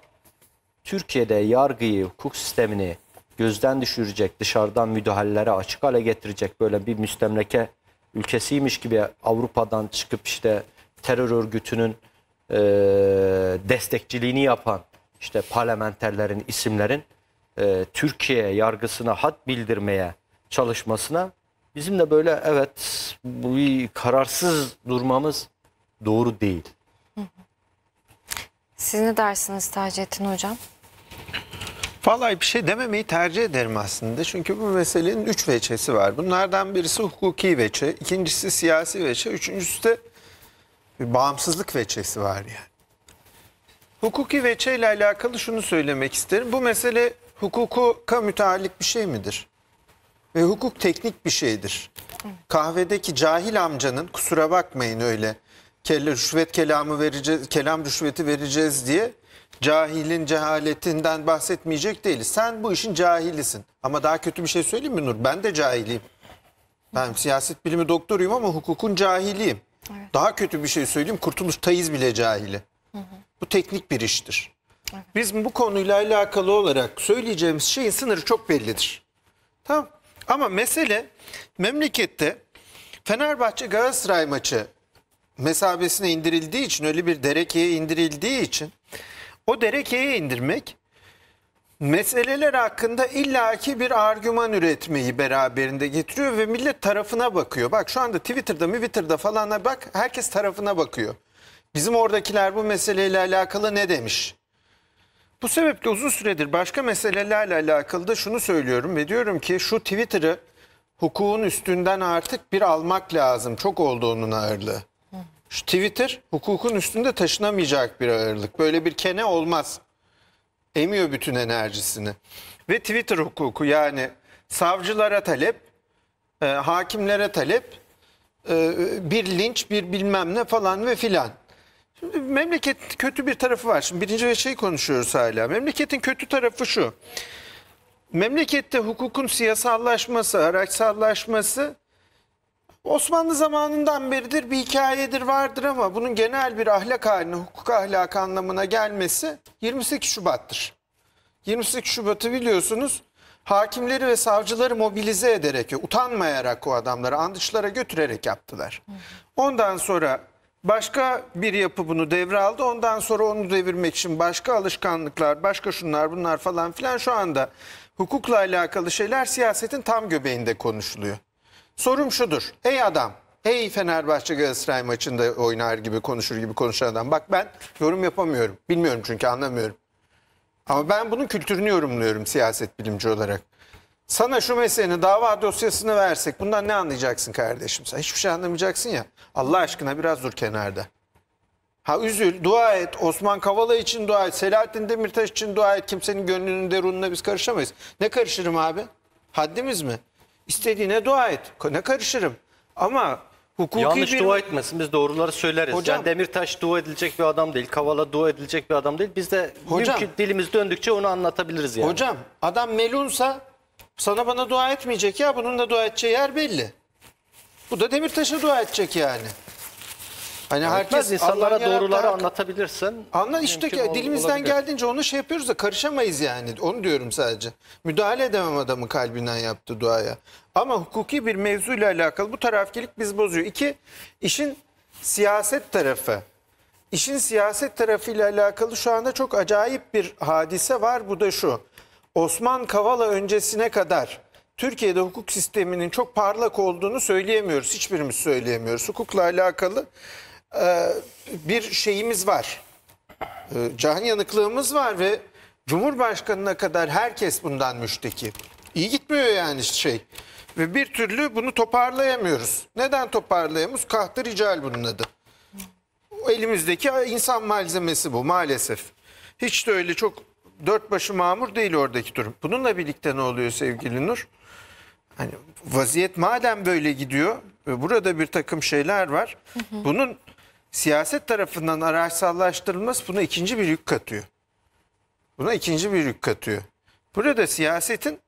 Türkiye'de yargıyı, hukuk sistemini gözden düşürecek, dışarıdan müdahalelere açık hale getirecek böyle bir müstemleke ülkesiymiş gibi Avrupa'dan çıkıp işte terör örgütünün e, destekçiliğini yapan işte parlamenterlerin, isimlerin e, Türkiye yargısına hat bildirmeye çalışmasına bizim de böyle evet bu kararsız durmamız doğru değil. Siz ne dersiniz Taceddin Hocam? Vallahi bir şey dememeyi tercih ederim aslında. Çünkü bu meselenin üç veçesi var. Bunlardan birisi hukuki veçe, ikincisi siyasi veçe, üçüncüsü de bir bağımsızlık veçesi var yani. Hukuki veçeyle alakalı şunu söylemek isterim. Bu mesele hukuku müteallik bir şey midir? Ve hukuk teknik bir şeydir. Kahvedeki cahil amcanın kusura bakmayın öyle kelle rüşvet kelamı vereceğiz, kelam rüşveti vereceğiz diye cahilin cehaletinden bahsetmeyecek değiliz. Sen bu işin cahilisin. Ama daha kötü bir şey söyleyeyim mi Nur? Ben de cahiliyim. Ben siyaset bilimi doktoruyum ama hukukun cahiliyim. Evet. Daha kötü bir şey söyleyeyim. Kurtuluş Tayiz bile cahili. Hı hı. Bu teknik bir iştir. Evet. Bizim bu konuyla alakalı olarak söyleyeceğimiz şeyin sınırı çok bellidir. Tamam. Ama mesele memlekette Fenerbahçe Galatasaray maçı mesabesine indirildiği için öyle bir derekeye indirildiği için o derekeye indirmek meseleler hakkında illaki bir argüman üretmeyi beraberinde getiriyor ve millet tarafına bakıyor. Bak şu anda Twitter'da, Twitter'da falana bak herkes tarafına bakıyor. Bizim oradakiler bu meseleyle alakalı ne demiş? Bu sebeple uzun süredir başka meselelerle alakalı da şunu söylüyorum ve diyorum ki şu Twitter'ı hukukun üstünden artık bir almak lazım. Çok oldu onun ağırlığı. Şu Twitter hukukun üstünde taşınamayacak bir ağırlık. Böyle bir kene olmaz emiyor bütün enerjisini. Ve Twitter hukuku yani savcılara talep, e, hakimlere talep, e, bir linç, bir bilmem ne falan ve filan. Şimdi memleket kötü bir tarafı var. Şimdi birinci şey konuşuyoruz hala. Memleketin kötü tarafı şu. Memlekette hukukun siyasallaşması, araçsallaşması Osmanlı zamanından beridir bir hikayedir vardır ama bunun genel bir ahlak haline, hukuk ahlak anlamına gelmesi 28 Şubat'tır. 28 Şubat'ı biliyorsunuz hakimleri ve savcıları mobilize ederek, utanmayarak o adamları andıçlara götürerek yaptılar. Ondan sonra başka bir yapı bunu devraldı. Ondan sonra onu devirmek için başka alışkanlıklar, başka şunlar bunlar falan filan şu anda hukukla alakalı şeyler siyasetin tam göbeğinde konuşuluyor. Sorum şudur. Ey adam, ey Fenerbahçe Galatasaray maçında oynar gibi konuşur gibi konuşan adam. Bak ben yorum yapamıyorum. Bilmiyorum çünkü anlamıyorum. Ama ben bunun kültürünü yorumluyorum siyaset bilimci olarak. Sana şu meselenin dava dosyasını versek bundan ne anlayacaksın kardeşim sen? Hiçbir şey anlamayacaksın ya. Allah aşkına biraz dur kenarda. Ha üzül, dua et. Osman Kavala için dua et. Selahattin Demirtaş için dua et. Kimsenin gönlünün derununa biz karışamayız. Ne karışırım abi? Haddimiz mi? İstediğine dua et. Ne karışırım? Ama hukuki Yanlış bir... dua etmesin. Biz doğruları söyleriz. Hocam, yani Demirtaş dua edilecek bir adam değil. Kavala dua edilecek bir adam değil. Biz de hocam, mümkün dilimiz döndükçe onu anlatabiliriz yani. Hocam adam melunsa sana bana dua etmeyecek ya. Bunun da dua edeceği yer belli. Bu da Demirtaş'a dua edecek yani. Hani herkes insanlara doğruları yarattığı- anlatabilirsin. Anla işte ki dilimizden olabilir. geldiğince onu şey yapıyoruz da karışamayız yani. Onu diyorum sadece. Müdahale edemem adamın kalbinden yaptı duaya. Ama hukuki bir mevzuyla alakalı bu tarafkilik biz bozuyor. İki, işin siyaset tarafı. İşin siyaset tarafıyla alakalı şu anda çok acayip bir hadise var. Bu da şu. Osman Kavala öncesine kadar Türkiye'de hukuk sisteminin çok parlak olduğunu söyleyemiyoruz. Hiçbirimiz söyleyemiyoruz. Hukukla alakalı e, bir şeyimiz var. E, can yanıklığımız var ve Cumhurbaşkanına kadar herkes bundan müşteki. İyi gitmiyor yani şey. Ve bir türlü bunu toparlayamıyoruz. Neden toparlayamıyoruz? Kahtı rical bunun adı. Elimizdeki insan malzemesi bu maalesef. Hiç de öyle çok dört başı mamur değil oradaki durum. Bununla birlikte ne oluyor sevgili Nur? Hani vaziyet madem böyle gidiyor, e, burada bir takım şeyler var. Hı hı. Bunun siyaset tarafından araçsallaştırılması buna ikinci bir yük katıyor. Buna ikinci bir yük katıyor. Burada siyasetin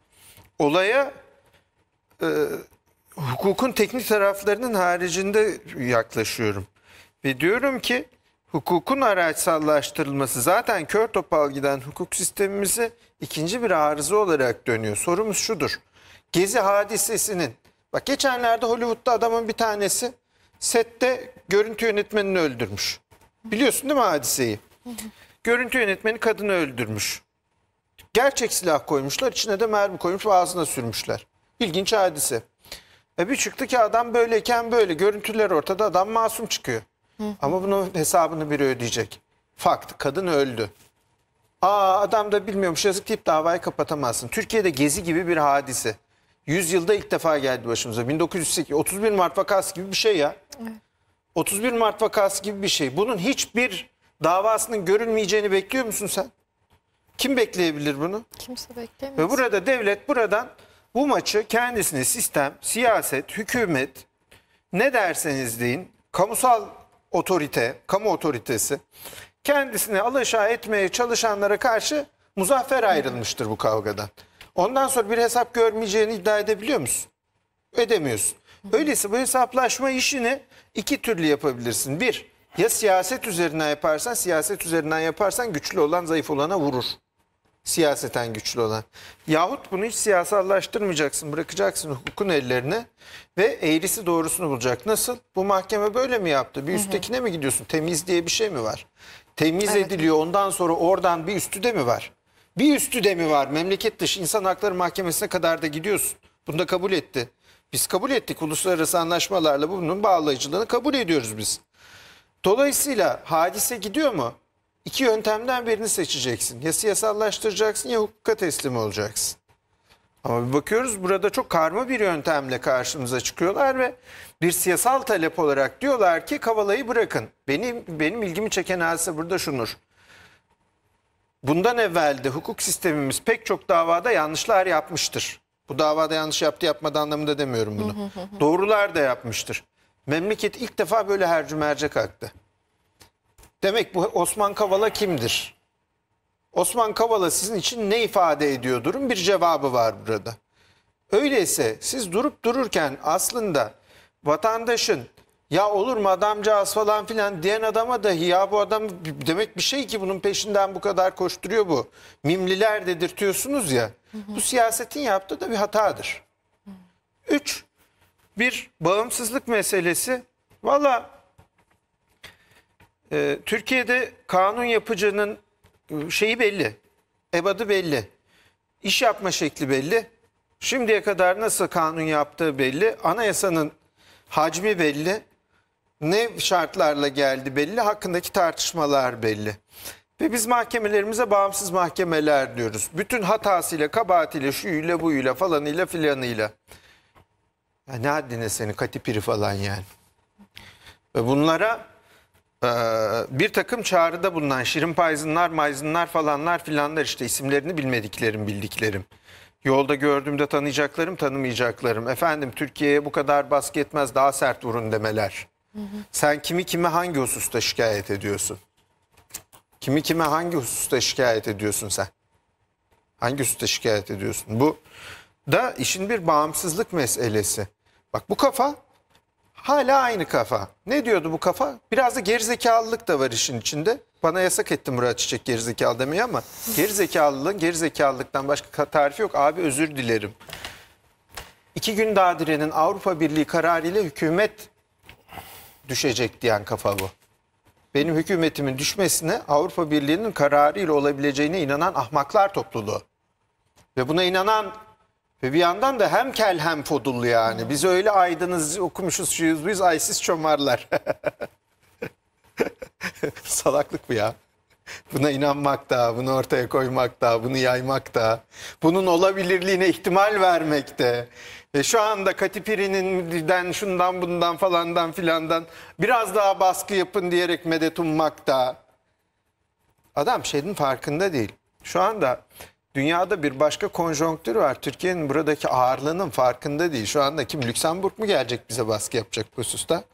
olaya e, hukukun teknik taraflarının haricinde yaklaşıyorum. Ve diyorum ki hukukun araçsallaştırılması zaten kör topal giden hukuk sistemimizi ikinci bir arıza olarak dönüyor. Sorumuz şudur. Gezi hadisesinin bak geçenlerde Hollywood'da adamın bir tanesi sette görüntü yönetmenini öldürmüş. Biliyorsun değil mi hadiseyi? Görüntü yönetmeni kadını öldürmüş. Gerçek silah koymuşlar, içine de mermi koymuş ve ağzına sürmüşler. İlginç hadise. E bir çıktı ki adam böyleyken böyle. Görüntüler ortada adam masum çıkıyor. Hı. Ama bunun hesabını biri ödeyecek. Fakt kadın öldü. Aa adam da bilmiyormuş yazık deyip davayı kapatamazsın. Türkiye'de gezi gibi bir hadise. Yüzyılda ilk defa geldi başımıza. 1908 31 Mart vakası gibi bir şey ya. Evet. 31 Mart vakası gibi bir şey. Bunun hiçbir davasının görülmeyeceğini bekliyor musun sen? Kim bekleyebilir bunu? Kimse beklemiyor. Ve burada devlet buradan bu maçı kendisine sistem, siyaset, hükümet ne derseniz deyin kamusal otorite, kamu otoritesi kendisine alaşağı etmeye çalışanlara karşı muzaffer ayrılmıştır bu kavgadan. Ondan sonra bir hesap görmeyeceğini iddia edebiliyor musun? Edemiyorsun. Öyleyse bu hesaplaşma işini iki türlü yapabilirsin. Bir, ya siyaset üzerinden yaparsan, siyaset üzerinden yaparsan güçlü olan zayıf olana vurur. Siyaseten güçlü olan. Yahut bunu hiç siyasallaştırmayacaksın, bırakacaksın hukukun ellerine ve eğrisi doğrusunu bulacak. Nasıl? Bu mahkeme böyle mi yaptı? Bir üsttekine mi gidiyorsun? Temiz diye bir şey mi var? Temiz evet. ediliyor ondan sonra oradan bir üstü de mi var? Bir üstü de mi var? Memleket dışı insan hakları mahkemesine kadar da gidiyorsun. Bunu da kabul etti. Biz kabul ettik uluslararası anlaşmalarla bunun bağlayıcılığını kabul ediyoruz biz. Dolayısıyla hadise gidiyor mu? İki yöntemden birini seçeceksin. Ya siyasallaştıracaksın ya hukuka teslim olacaksın. Ama bir bakıyoruz burada çok karma bir yöntemle karşımıza çıkıyorlar ve bir siyasal talep olarak diyorlar ki kavalayı bırakın. Benim benim ilgimi çeken hadise burada şunur. Bundan evvel de hukuk sistemimiz pek çok davada yanlışlar yapmıştır. Bu davada yanlış yaptı yapmadı anlamında demiyorum bunu. Doğrular da yapmıştır. Memleket ilk defa böyle her mercek aktı. Demek bu Osman Kavala kimdir? Osman Kavala sizin için ne ifade ediyor durum? bir cevabı var burada. Öyleyse siz durup dururken aslında vatandaşın ya olur mu adamcağız falan filan diyen adama dahi ya bu adam demek bir şey ki bunun peşinden bu kadar koşturuyor bu. Mimliler dedirtiyorsunuz ya. Bu siyasetin yaptığı da bir hatadır. Üç, bir bağımsızlık meselesi. Valla e, Türkiye'de kanun yapıcının e, şeyi belli. Ebadı belli. İş yapma şekli belli. Şimdiye kadar nasıl kanun yaptığı belli. Anayasanın hacmi belli ne şartlarla geldi belli, hakkındaki tartışmalar belli. Ve biz mahkemelerimize bağımsız mahkemeler diyoruz. Bütün hatasıyla, kabahatiyle, şuyla, buyuyla, falanıyla, filanıyla. Ya ne haddine seni katipiri falan yani. Ve bunlara e, bir takım çağrıda bulunan şirin payzınlar, mayzınlar falanlar filanlar işte isimlerini bilmediklerim, bildiklerim. Yolda gördüğümde tanıyacaklarım, tanımayacaklarım. Efendim Türkiye'ye bu kadar baskı etmez, daha sert vurun demeler. Hı Sen kimi kime hangi hususta şikayet ediyorsun? Kimi kime hangi hususta şikayet ediyorsun sen? Hangi hususta şikayet ediyorsun? Bu da işin bir bağımsızlık meselesi. Bak bu kafa hala aynı kafa. Ne diyordu bu kafa? Biraz da gerizekalılık da var işin içinde. Bana yasak etti Murat Çiçek gerizekalı demeyi ama gerizekalılığın gerizekalılıktan başka tarifi yok. Abi özür dilerim. İki gün daha direnin Avrupa Birliği kararıyla hükümet düşecek diyen kafa bu. Benim hükümetimin düşmesine Avrupa Birliği'nin kararıyla olabileceğine inanan ahmaklar topluluğu. Ve buna inanan ve bir yandan da hem kel hem fodullu yani. Biz öyle aydınız okumuşuz şuyuz biz aysız çomarlar. <laughs> Salaklık bu ya. Buna inanmak da, bunu ortaya koymak da, bunu yaymak da, bunun olabilirliğine ihtimal vermek de. E, şu anda Katipiri'nden şundan bundan falandan filandan biraz daha baskı yapın diyerek medet ummak da adam şeyin farkında değil. Şu anda dünyada bir başka konjonktür var. Türkiye'nin buradaki ağırlığının farkında değil. Şu anda kim Lüksemburg mu gelecek bize baskı yapacak bu hususta?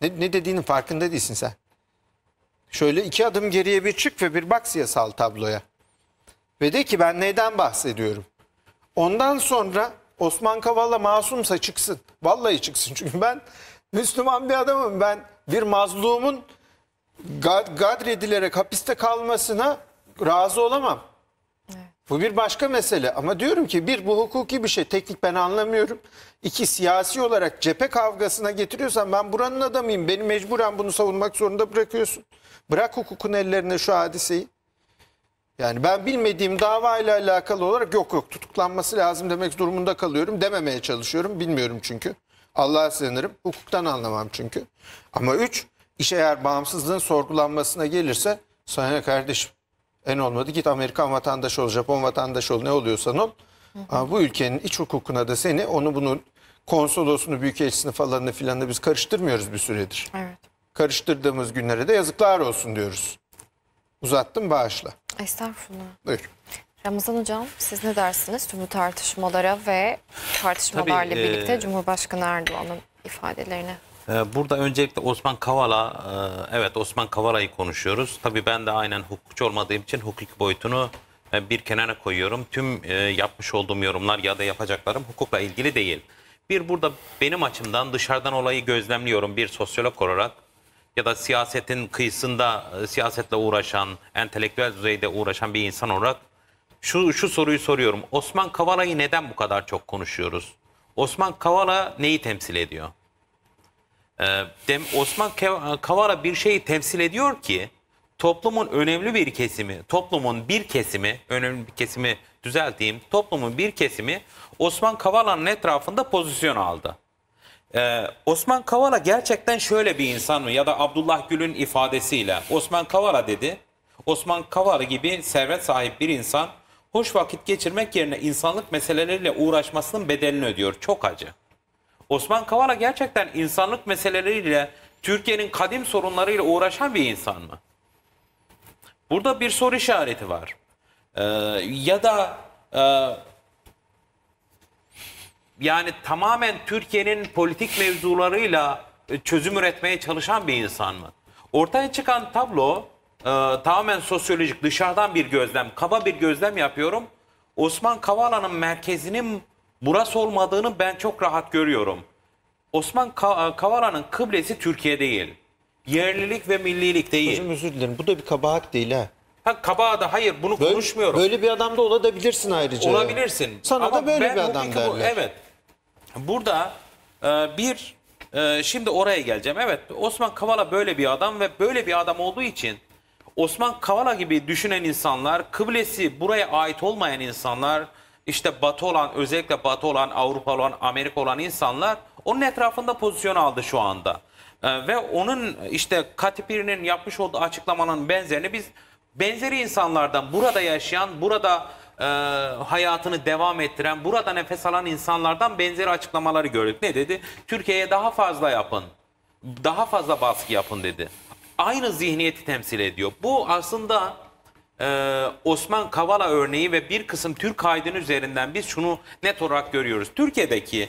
Ne, ne dediğinin farkında değilsin sen. Şöyle iki adım geriye bir çık ve bir bak siyasal tabloya. Ve de ki ben neyden bahsediyorum? Ondan sonra Osman Kavala masumsa çıksın. Vallahi çıksın <laughs> çünkü ben Müslüman bir adamım. Ben bir mazlumun gad gadredilerek hapiste kalmasına razı olamam. Bu bir başka mesele ama diyorum ki bir bu hukuki bir şey teknik ben anlamıyorum. İki siyasi olarak cephe kavgasına getiriyorsan ben buranın adamıyım beni mecburen bunu savunmak zorunda bırakıyorsun. Bırak hukukun ellerine şu hadiseyi. Yani ben bilmediğim davayla alakalı olarak yok yok tutuklanması lazım demek durumunda kalıyorum dememeye çalışıyorum. Bilmiyorum çünkü. Allah'a sığınırım. Hukuktan anlamam çünkü. Ama üç, iş eğer bağımsızlığın sorgulanmasına gelirse sana kardeşim en olmadı git Amerikan vatandaşı ol, Japon vatandaşı ol ne oluyorsan ol. Ama bu ülkenin iç hukukuna da seni onu bunu konsolosunu, büyükelçisini falanını da biz karıştırmıyoruz bir süredir. Evet. Karıştırdığımız günlere de yazıklar olsun diyoruz. Uzattım bağışla. Estağfurullah. Buyur. Ramazan Hocam siz ne dersiniz tüm bu tartışmalara ve tartışmalarla Tabii, birlikte e... Cumhurbaşkanı Erdoğan'ın ifadelerine? E, burada öncelikle Osman Kavala, e, evet Osman Kavala'yı konuşuyoruz. Tabii ben de aynen hukukçu olmadığım için hukuki boyutunu e, bir kenara koyuyorum. Tüm yapmış olduğum yorumlar ya da yapacaklarım hukukla ilgili değil. Bir burada benim açımdan dışarıdan olayı gözlemliyorum bir sosyolog olarak ya da siyasetin kıyısında e, siyasetle uğraşan, entelektüel düzeyde uğraşan bir insan olarak şu, şu soruyu soruyorum. Osman Kavala'yı neden bu kadar çok konuşuyoruz? Osman Kavala neyi temsil ediyor? E, dem Osman e, Kavala bir şeyi temsil ediyor ki toplumun önemli bir kesimi, toplumun bir kesimi, önemli bir kesimi düzelteyim, toplumun bir kesimi Osman Kavala'nın etrafında pozisyon aldı. Ee, Osman Kavala gerçekten şöyle bir insan mı? Ya da Abdullah Gül'ün ifadesiyle Osman Kavala dedi. Osman Kavala gibi servet sahip bir insan hoş vakit geçirmek yerine insanlık meseleleriyle uğraşmasının bedelini ödüyor. Çok acı. Osman Kavala gerçekten insanlık meseleleriyle Türkiye'nin kadim sorunlarıyla uğraşan bir insan mı? Burada bir soru işareti var. Ee, ya da e, yani tamamen Türkiye'nin politik mevzularıyla e, çözüm üretmeye çalışan bir insan mı? Ortaya çıkan tablo e, tamamen sosyolojik dışarıdan bir gözlem, kaba bir gözlem yapıyorum. Osman Kavala'nın merkezinin burası olmadığını ben çok rahat görüyorum. Osman e, Kavala'nın kıblesi Türkiye değil. Yerlilik ve millilik değil. Hocam özür dilerim. Bu da bir kabahat değil ha. Ha kabahat da hayır bunu böyle, konuşmuyorum. Böyle bir adam da olabilirsin ayrıca. Olabilirsin. Sana Ama da böyle bir adam bu, derler. Evet burada e, bir e, şimdi oraya geleceğim. Evet Osman Kavala böyle bir adam ve böyle bir adam olduğu için Osman Kavala gibi düşünen insanlar, kıblesi buraya ait olmayan insanlar, işte Batı olan, özellikle Batı olan, Avrupa olan, Amerika olan insanlar onun etrafında pozisyon aldı şu anda. Ee, ve onun işte Katipir'in yapmış olduğu açıklamanın benzerini biz benzeri insanlardan burada yaşayan, burada e, hayatını devam ettiren, burada nefes alan insanlardan benzeri açıklamaları gördük. Ne dedi? Türkiye'ye daha fazla yapın, daha fazla baskı yapın dedi. Aynı zihniyeti temsil ediyor. Bu aslında ee, Osman Kavala örneği ve bir kısım Türk aydın üzerinden biz şunu net olarak görüyoruz. Türkiye'deki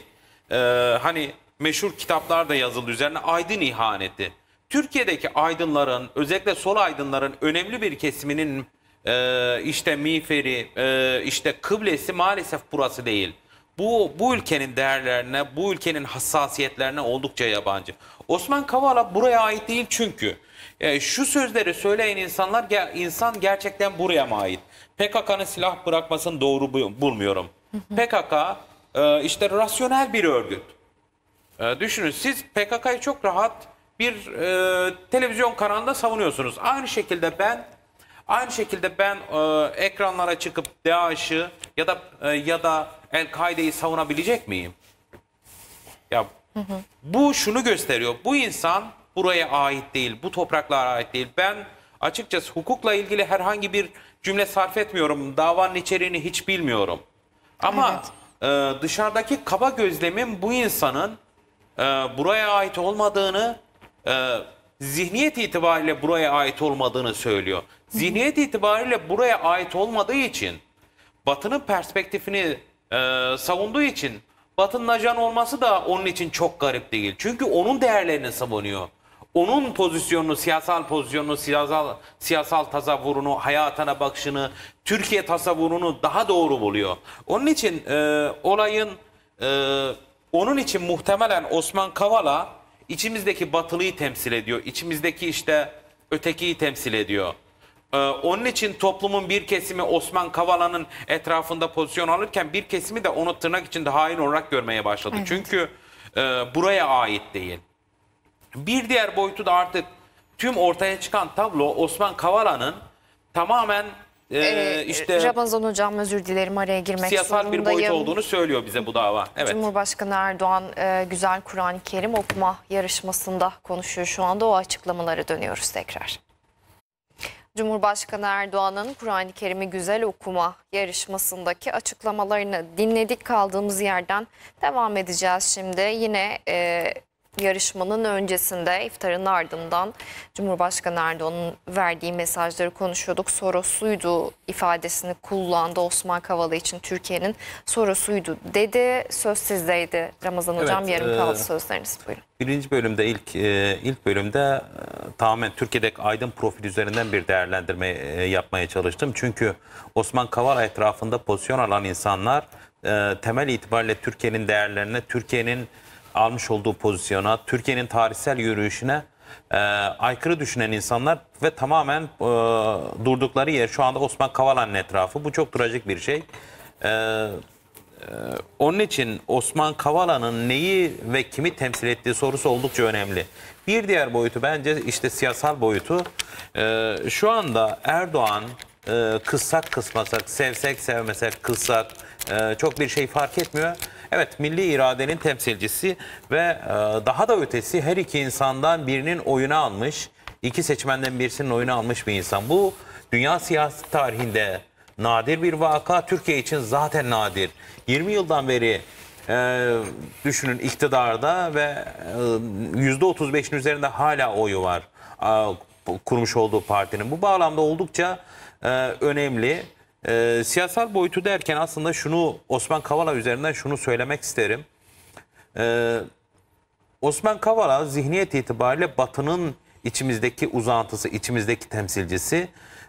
e, hani meşhur kitaplarda yazıldı üzerine aydın ihaneti. Türkiye'deki aydınların özellikle sol aydınların önemli bir kesiminin e, işte miğferi, e, işte kıblesi maalesef burası değil. Bu, bu ülkenin değerlerine, bu ülkenin hassasiyetlerine oldukça yabancı. Osman Kavala buraya ait değil çünkü. E, şu sözleri söyleyen insanlar, insan gerçekten buraya mı ait? PKK'nın silah bırakmasını doğru bulmuyorum. PKK e, işte rasyonel bir örgüt. E, düşünün siz PKK'yı çok rahat bir e, televizyon kanalında savunuyorsunuz. Aynı şekilde ben Aynı şekilde ben e, ekranlara çıkıp DAEŞ'i ya da e, ya da El-Kaide'yi savunabilecek miyim? Ya hı hı. bu şunu gösteriyor. Bu insan buraya ait değil, bu topraklara ait değil. Ben açıkçası hukukla ilgili herhangi bir cümle sarf etmiyorum. Davanın içeriğini hiç bilmiyorum. Ama evet. e, dışarıdaki kaba gözlemim bu insanın e, buraya ait olmadığını e, zihniyet itibariyle buraya ait olmadığını söylüyor. Zihniyet itibariyle buraya ait olmadığı için Batı'nın perspektifini e, savunduğu için Batı'nın ajan olması da onun için çok garip değil. Çünkü onun değerlerini savunuyor. Onun pozisyonunu, siyasal pozisyonunu, siyasal siyasal tasavvurunu, hayatına bakışını, Türkiye tasavvurunu daha doğru buluyor. Onun için e, olayın e, onun için muhtemelen Osman Kavala İçimizdeki batılıyı temsil ediyor. İçimizdeki işte ötekiyi temsil ediyor. Ee, onun için toplumun bir kesimi Osman Kavala'nın etrafında pozisyon alırken bir kesimi de onu tırnak içinde hain olarak görmeye başladı. Evet. Çünkü e, buraya ait değil. Bir diğer boyutu da artık tüm ortaya çıkan tablo Osman Kavala'nın tamamen e, ee, işte Ramazan hocam özür dilerim araya girmek siyasal zorundayım. bir boyut olduğunu söylüyor bize bu dava. Evet. Cumhurbaşkanı Erdoğan e, güzel Kur'an-ı Kerim okuma yarışmasında konuşuyor şu anda o açıklamalara dönüyoruz tekrar. Cumhurbaşkanı Erdoğan'ın Kur'an-ı Kerim'i güzel okuma yarışmasındaki açıklamalarını dinledik kaldığımız yerden devam edeceğiz şimdi. Yine e, yarışmanın öncesinde iftarın ardından Cumhurbaşkanı Erdoğan'ın verdiği mesajları konuşuyorduk. Sorosuydu ifadesini kullandı Osman Kavala için Türkiye'nin sorosuydu dedi. Söz sizdeydi Ramazan Hocam evet, yarım e, kaldı e, sözleriniz buyurun. Birinci bölümde ilk e, ilk bölümde e, tamamen Türkiye'deki aydın profil üzerinden bir değerlendirme e, yapmaya çalıştım. Çünkü Osman Kavala etrafında pozisyon alan insanlar e, temel itibariyle Türkiye'nin değerlerine, Türkiye'nin almış olduğu pozisyona, Türkiye'nin tarihsel yürüyüşüne e, aykırı düşünen insanlar ve tamamen e, durdukları yer şu anda Osman Kavala'nın etrafı. Bu çok trajik bir şey. E, e, onun için Osman Kavala'nın neyi ve kimi temsil ettiği sorusu oldukça önemli. Bir diğer boyutu bence işte siyasal boyutu. E, şu anda Erdoğan e, kıssak kısmasak, sevsek sevmesek kıssak e, çok bir şey fark etmiyor. Evet milli iradenin temsilcisi ve e, daha da ötesi her iki insandan birinin oyunu almış, iki seçmenden birisinin oyunu almış bir insan. Bu dünya siyasi tarihinde nadir bir vaka, Türkiye için zaten nadir. 20 yıldan beri e, düşünün iktidarda ve e, %35'in üzerinde hala oyu var e, kurmuş olduğu partinin. Bu bağlamda oldukça e, önemli. E, siyasal boyutu derken aslında şunu Osman Kavala üzerinden şunu söylemek isterim. E, Osman Kavala zihniyet itibariyle Batı'nın içimizdeki uzantısı, içimizdeki temsilcisi.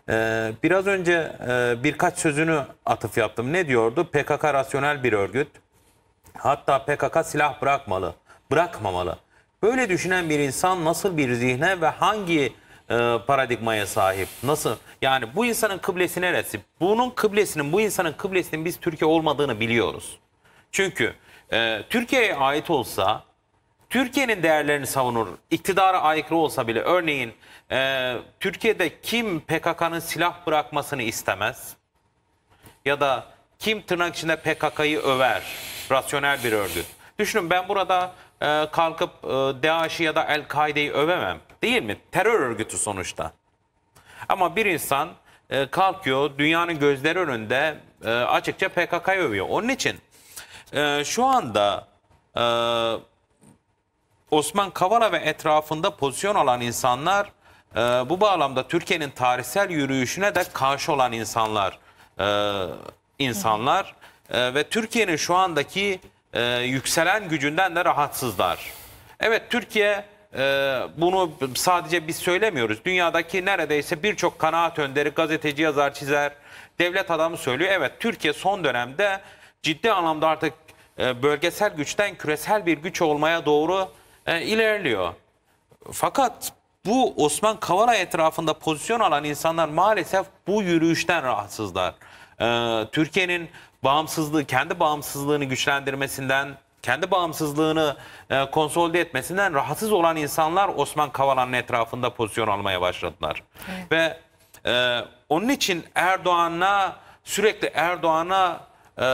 Ee, biraz önce e, birkaç sözünü atıf yaptım. Ne diyordu? PKK rasyonel bir örgüt. Hatta PKK silah bırakmalı, bırakmamalı. Böyle düşünen bir insan nasıl bir zihne ve hangi e, paradigmaya sahip? Nasıl? Yani bu insanın kıblesi neresi? Bunun kıblesinin, bu insanın kıblesinin biz Türkiye olmadığını biliyoruz. Çünkü e, Türkiye'ye ait olsa Türkiye'nin değerlerini savunur. iktidara aykırı olsa bile örneğin e, Türkiye'de kim PKK'nın silah bırakmasını istemez? Ya da kim tırnak içinde PKK'yı över? Rasyonel bir örgüt. Düşünün ben burada e, kalkıp e, DAEŞ'i ya da El-Kaide'yi övemem. Değil mi? Terör örgütü sonuçta. Ama bir insan e, kalkıyor dünyanın gözleri önünde e, açıkça PKK'yı övüyor. Onun için e, şu anda e, Osman Kavala ve etrafında pozisyon alan insanlar e, bu bağlamda Türkiye'nin tarihsel yürüyüşüne de karşı olan insanlar e, insanlar e, ve Türkiye'nin şu andaki e, yükselen gücünden de rahatsızlar. Evet Türkiye ee, bunu sadece biz söylemiyoruz. Dünyadaki neredeyse birçok kanaat önderi, gazeteci, yazar, çizer, devlet adamı söylüyor. Evet Türkiye son dönemde ciddi anlamda artık e, bölgesel güçten küresel bir güç olmaya doğru e, ilerliyor. Fakat bu Osman Kavala etrafında pozisyon alan insanlar maalesef bu yürüyüşten rahatsızlar. E, Türkiye'nin bağımsızlığı, kendi bağımsızlığını güçlendirmesinden kendi bağımsızlığını e, konsolide etmesinden rahatsız olan insanlar Osman Kavala'nın etrafında pozisyon almaya başladılar. Evet. Ve e, onun için Erdoğan'a sürekli Erdoğan'a e,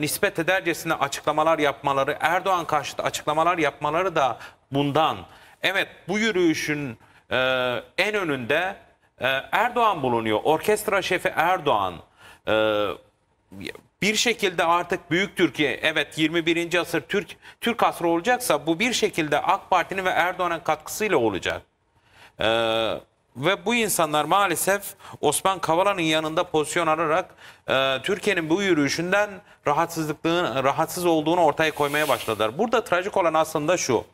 nispet edercesine açıklamalar yapmaları, Erdoğan karşıtı açıklamalar yapmaları da bundan. Evet bu yürüyüşün e, en önünde e, Erdoğan bulunuyor. Orkestra şefi Erdoğan. E, bir şekilde artık büyük Türkiye evet 21. asır Türk Türk asrı olacaksa bu bir şekilde AK Parti'nin ve Erdoğan'ın katkısıyla olacak. Ee, ve bu insanlar maalesef Osman Kavala'nın yanında pozisyon alarak e, Türkiye'nin bu yürüyüşünden rahatsızlıkların rahatsız olduğunu ortaya koymaya başladılar. Burada trajik olan aslında şu.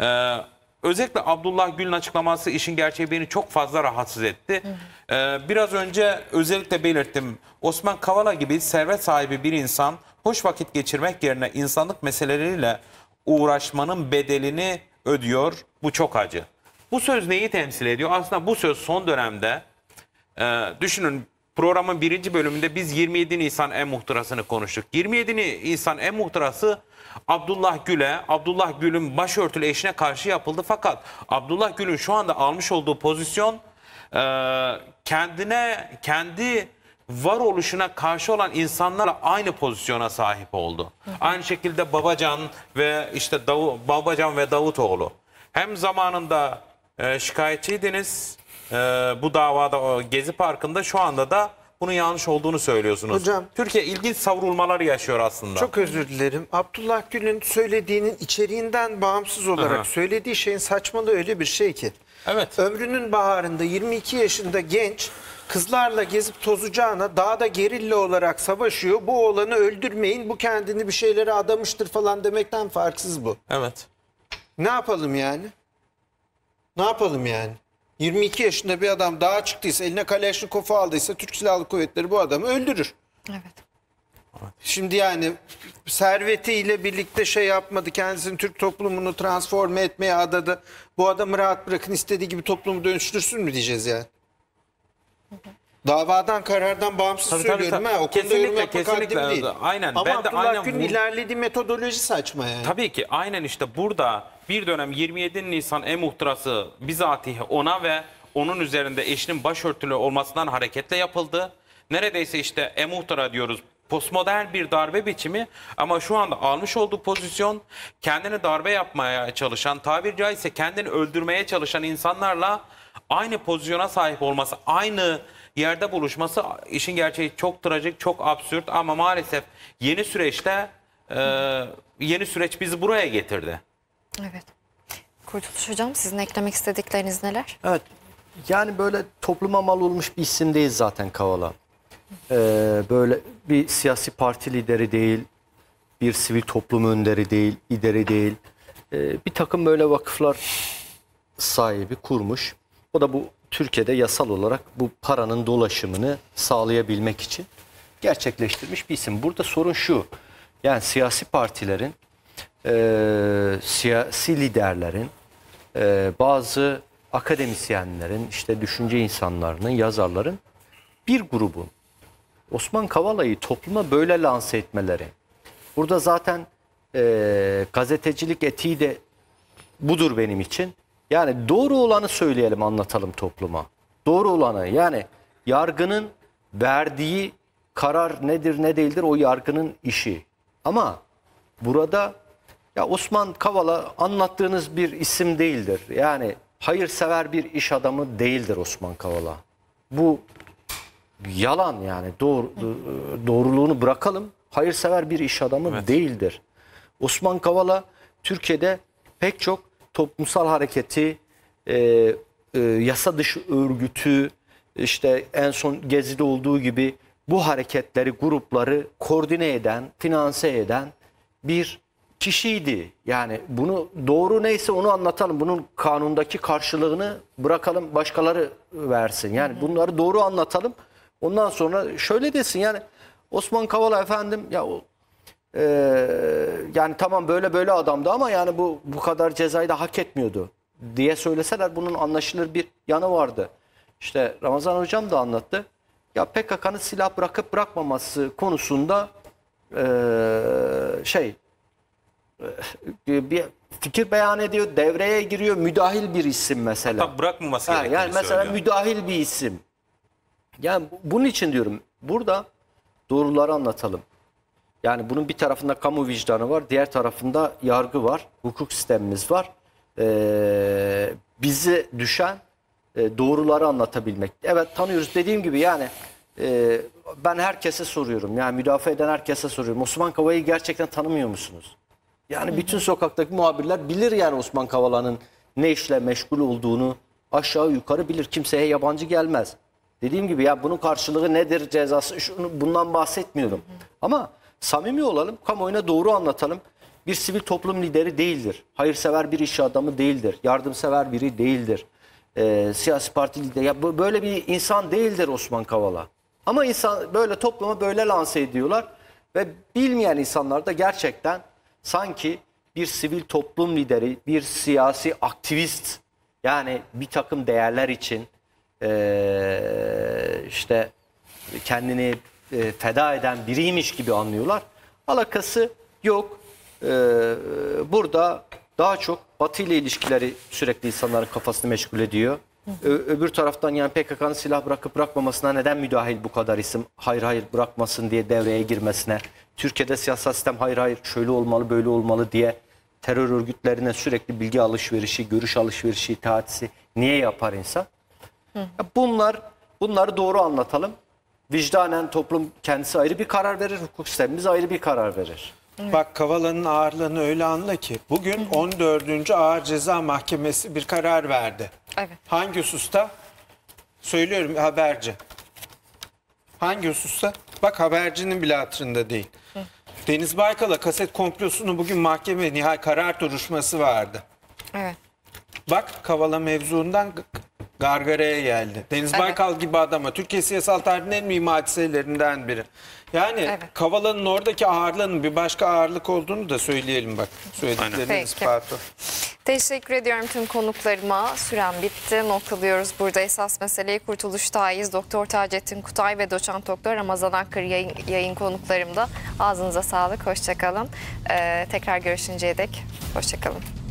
E, Özellikle Abdullah Gül'ün açıklaması işin gerçeği beni çok fazla rahatsız etti. Ee, biraz önce özellikle belirttim. Osman Kavala gibi servet sahibi bir insan hoş vakit geçirmek yerine insanlık meseleleriyle uğraşmanın bedelini ödüyor. Bu çok acı. Bu söz neyi temsil ediyor? Aslında bu söz son dönemde e, düşünün programın birinci bölümünde biz 27 Nisan en muhtırasını konuştuk. 27 Nisan en muhtırası Abdullah Gül'e, Abdullah Gül'ün başörtülü eşine karşı yapıldı. Fakat Abdullah Gül'ün şu anda almış olduğu pozisyon e, kendine, kendi varoluşuna karşı olan insanlarla aynı pozisyona sahip oldu. Hı hı. Aynı şekilde Babacan ve işte Davu, Babacan ve Davutoğlu. Hem zamanında e, şikayetçiydiniz e, bu davada o, Gezi Parkı'nda şu anda da bunun yanlış olduğunu söylüyorsunuz. Hocam. Türkiye ilginç savrulmalar yaşıyor aslında. Çok özür dilerim. Abdullah Gül'ün söylediğinin içeriğinden bağımsız olarak Aha. söylediği şeyin saçmalığı öyle bir şey ki. Evet. Ömrünün baharında 22 yaşında genç kızlarla gezip tozacağına da gerilla olarak savaşıyor. Bu oğlanı öldürmeyin bu kendini bir şeylere adamıştır falan demekten farksız bu. Evet. Ne yapalım yani? Ne yapalım yani? 22 yaşında bir adam dağa çıktıysa, eline Kalashnikov'u aldıysa Türk Silahlı Kuvvetleri bu adamı öldürür. Evet. Şimdi yani servetiyle birlikte şey yapmadı. Kendisini Türk toplumunu transforme etmeye adadı. Bu adamı rahat bırakın istediği gibi toplumu dönüştürsün mü diyeceğiz yani. Hı Davadan karardan bağımsız tabii, söylüyorum tabii, tabii. ha. O kesinlikle, kesinlikle. değil. Aynen. Ama ben Abdullah de aynen Gül'ün bu... ilerlediği metodoloji saçma yani. Tabii ki aynen işte burada bir dönem 27 Nisan e-muhtırası bizatihi ona ve onun üzerinde eşinin başörtülü olmasından hareketle yapıldı. Neredeyse işte e-muhtıra diyoruz postmodern bir darbe biçimi ama şu anda almış olduğu pozisyon kendini darbe yapmaya çalışan tabir caizse kendini öldürmeye çalışan insanlarla aynı pozisyona sahip olması aynı yerde buluşması işin gerçeği çok trajik, çok absürt ama maalesef yeni süreçte e, yeni süreç bizi buraya getirdi. Evet. Kurtuluş Hocam sizin eklemek istedikleriniz neler? Evet. Yani böyle topluma mal olmuş bir isim değil zaten Kavala. Ee, böyle bir siyasi parti lideri değil, bir sivil toplum önderi değil, ideri değil. Ee, bir takım böyle vakıflar sahibi kurmuş. O da bu Türkiye'de yasal olarak bu paranın dolaşımını sağlayabilmek için gerçekleştirmiş bir isim. Burada sorun şu. Yani siyasi partilerin, e, siyasi liderlerin, e, bazı akademisyenlerin, işte düşünce insanlarının, yazarların bir grubun Osman Kavala'yı topluma böyle lanse etmeleri. Burada zaten e, gazetecilik etiği de budur benim için. Yani doğru olanı söyleyelim, anlatalım topluma. Doğru olanı yani yargının verdiği karar nedir ne değildir o yargının işi. Ama burada ya Osman Kavala anlattığınız bir isim değildir. Yani hayırsever bir iş adamı değildir Osman Kavala. Bu yalan yani doğru, doğruluğunu bırakalım. Hayırsever bir iş adamı evet. değildir. Osman Kavala Türkiye'de pek çok toplumsal hareketi, e, e, yasa dışı örgütü, işte en son Gezi'de olduğu gibi bu hareketleri, grupları koordine eden, finanse eden bir kişiydi. Yani bunu doğru neyse onu anlatalım. Bunun kanundaki karşılığını bırakalım başkaları versin. Yani bunları doğru anlatalım. Ondan sonra şöyle desin yani Osman Kavala efendim ya ee, yani tamam böyle böyle adamdı ama yani bu bu kadar cezayı da hak etmiyordu diye söyleseler bunun anlaşılır bir yanı vardı. İşte Ramazan hocam da anlattı. Ya PKK'nın silah bırakıp bırakmaması konusunda ee, şey e, bir fikir beyan ediyor, devreye giriyor müdahil bir isim mesela. Tabii bırakmaması gerektiğini Yani mesela söylüyor. müdahil bir isim. Yani bunun için diyorum burada doğruları anlatalım. Yani bunun bir tarafında kamu vicdanı var, diğer tarafında yargı var, hukuk sistemimiz var. Ee, bizi düşen e, doğruları anlatabilmek. Evet tanıyoruz dediğim gibi yani e, ben herkese soruyorum. Yani müdafaa eden herkese soruyorum. Osman Kava'yı gerçekten tanımıyor musunuz? Yani bütün sokaktaki muhabirler bilir yani Osman Kavala'nın ne işle meşgul olduğunu aşağı yukarı bilir. Kimseye yabancı gelmez. Dediğim gibi ya bunun karşılığı nedir cezası şunu, bundan bahsetmiyorum. Ama Samimi olalım, kamuoyuna doğru anlatalım. Bir sivil toplum lideri değildir. Hayırsever bir iş adamı değildir. Yardımsever biri değildir. E, siyasi parti lideri. Ya böyle bir insan değildir Osman Kavala. Ama insan böyle topluma böyle lanse ediyorlar ve bilmeyen insanlar da gerçekten sanki bir sivil toplum lideri, bir siyasi aktivist yani bir takım değerler için e, işte kendini e, feda eden biriymiş gibi anlıyorlar. Alakası yok. E, burada daha çok Batı ile ilişkileri sürekli insanların kafasını meşgul ediyor. Ö, öbür taraftan yani PKK'nın silah bırakıp bırakmamasına neden müdahil bu kadar isim? Hayır hayır bırakmasın diye devreye girmesine. Türkiye'de siyasal sistem hayır hayır şöyle olmalı böyle olmalı diye terör örgütlerine sürekli bilgi alışverişi, görüş alışverişi, taatisi niye yapar insan? Bunlar bunları doğru anlatalım vicdanen toplum kendisi ayrı bir karar verir, hukuk sistemimiz ayrı bir karar verir. Evet. Bak Kavala'nın ağırlığını öyle anla ki bugün 14. Ağır Ceza Mahkemesi bir karar verdi. Evet. Hangi hususta? Söylüyorum haberci. Hangi hususta? Bak habercinin bile hatırında değil. Hı. Deniz Baykal'a kaset komplosunu bugün mahkeme nihai karar duruşması vardı. Evet. Bak Kavala mevzuundan Gargaraya geldi. Deniz evet. Baykal gibi adama. Türkiye siyasal tarihinin en mühim hadiselerinden biri. Yani evet. Kavala'nın oradaki ağırlığının bir başka ağırlık olduğunu da söyleyelim bak. Söylediklerinin ispatı. Teşekkür ediyorum tüm konuklarıma. Süren bitti. Noktalıyoruz burada. Esas meseleyi Kurtuluş Tayiz, Doktor Taceddin Kutay ve Doçent Doktor Ramazan Akkır yayın, yayın konuklarımda. Ağzınıza sağlık. Hoşçakalın. Ee, tekrar görüşünceye dek. Hoşçakalın.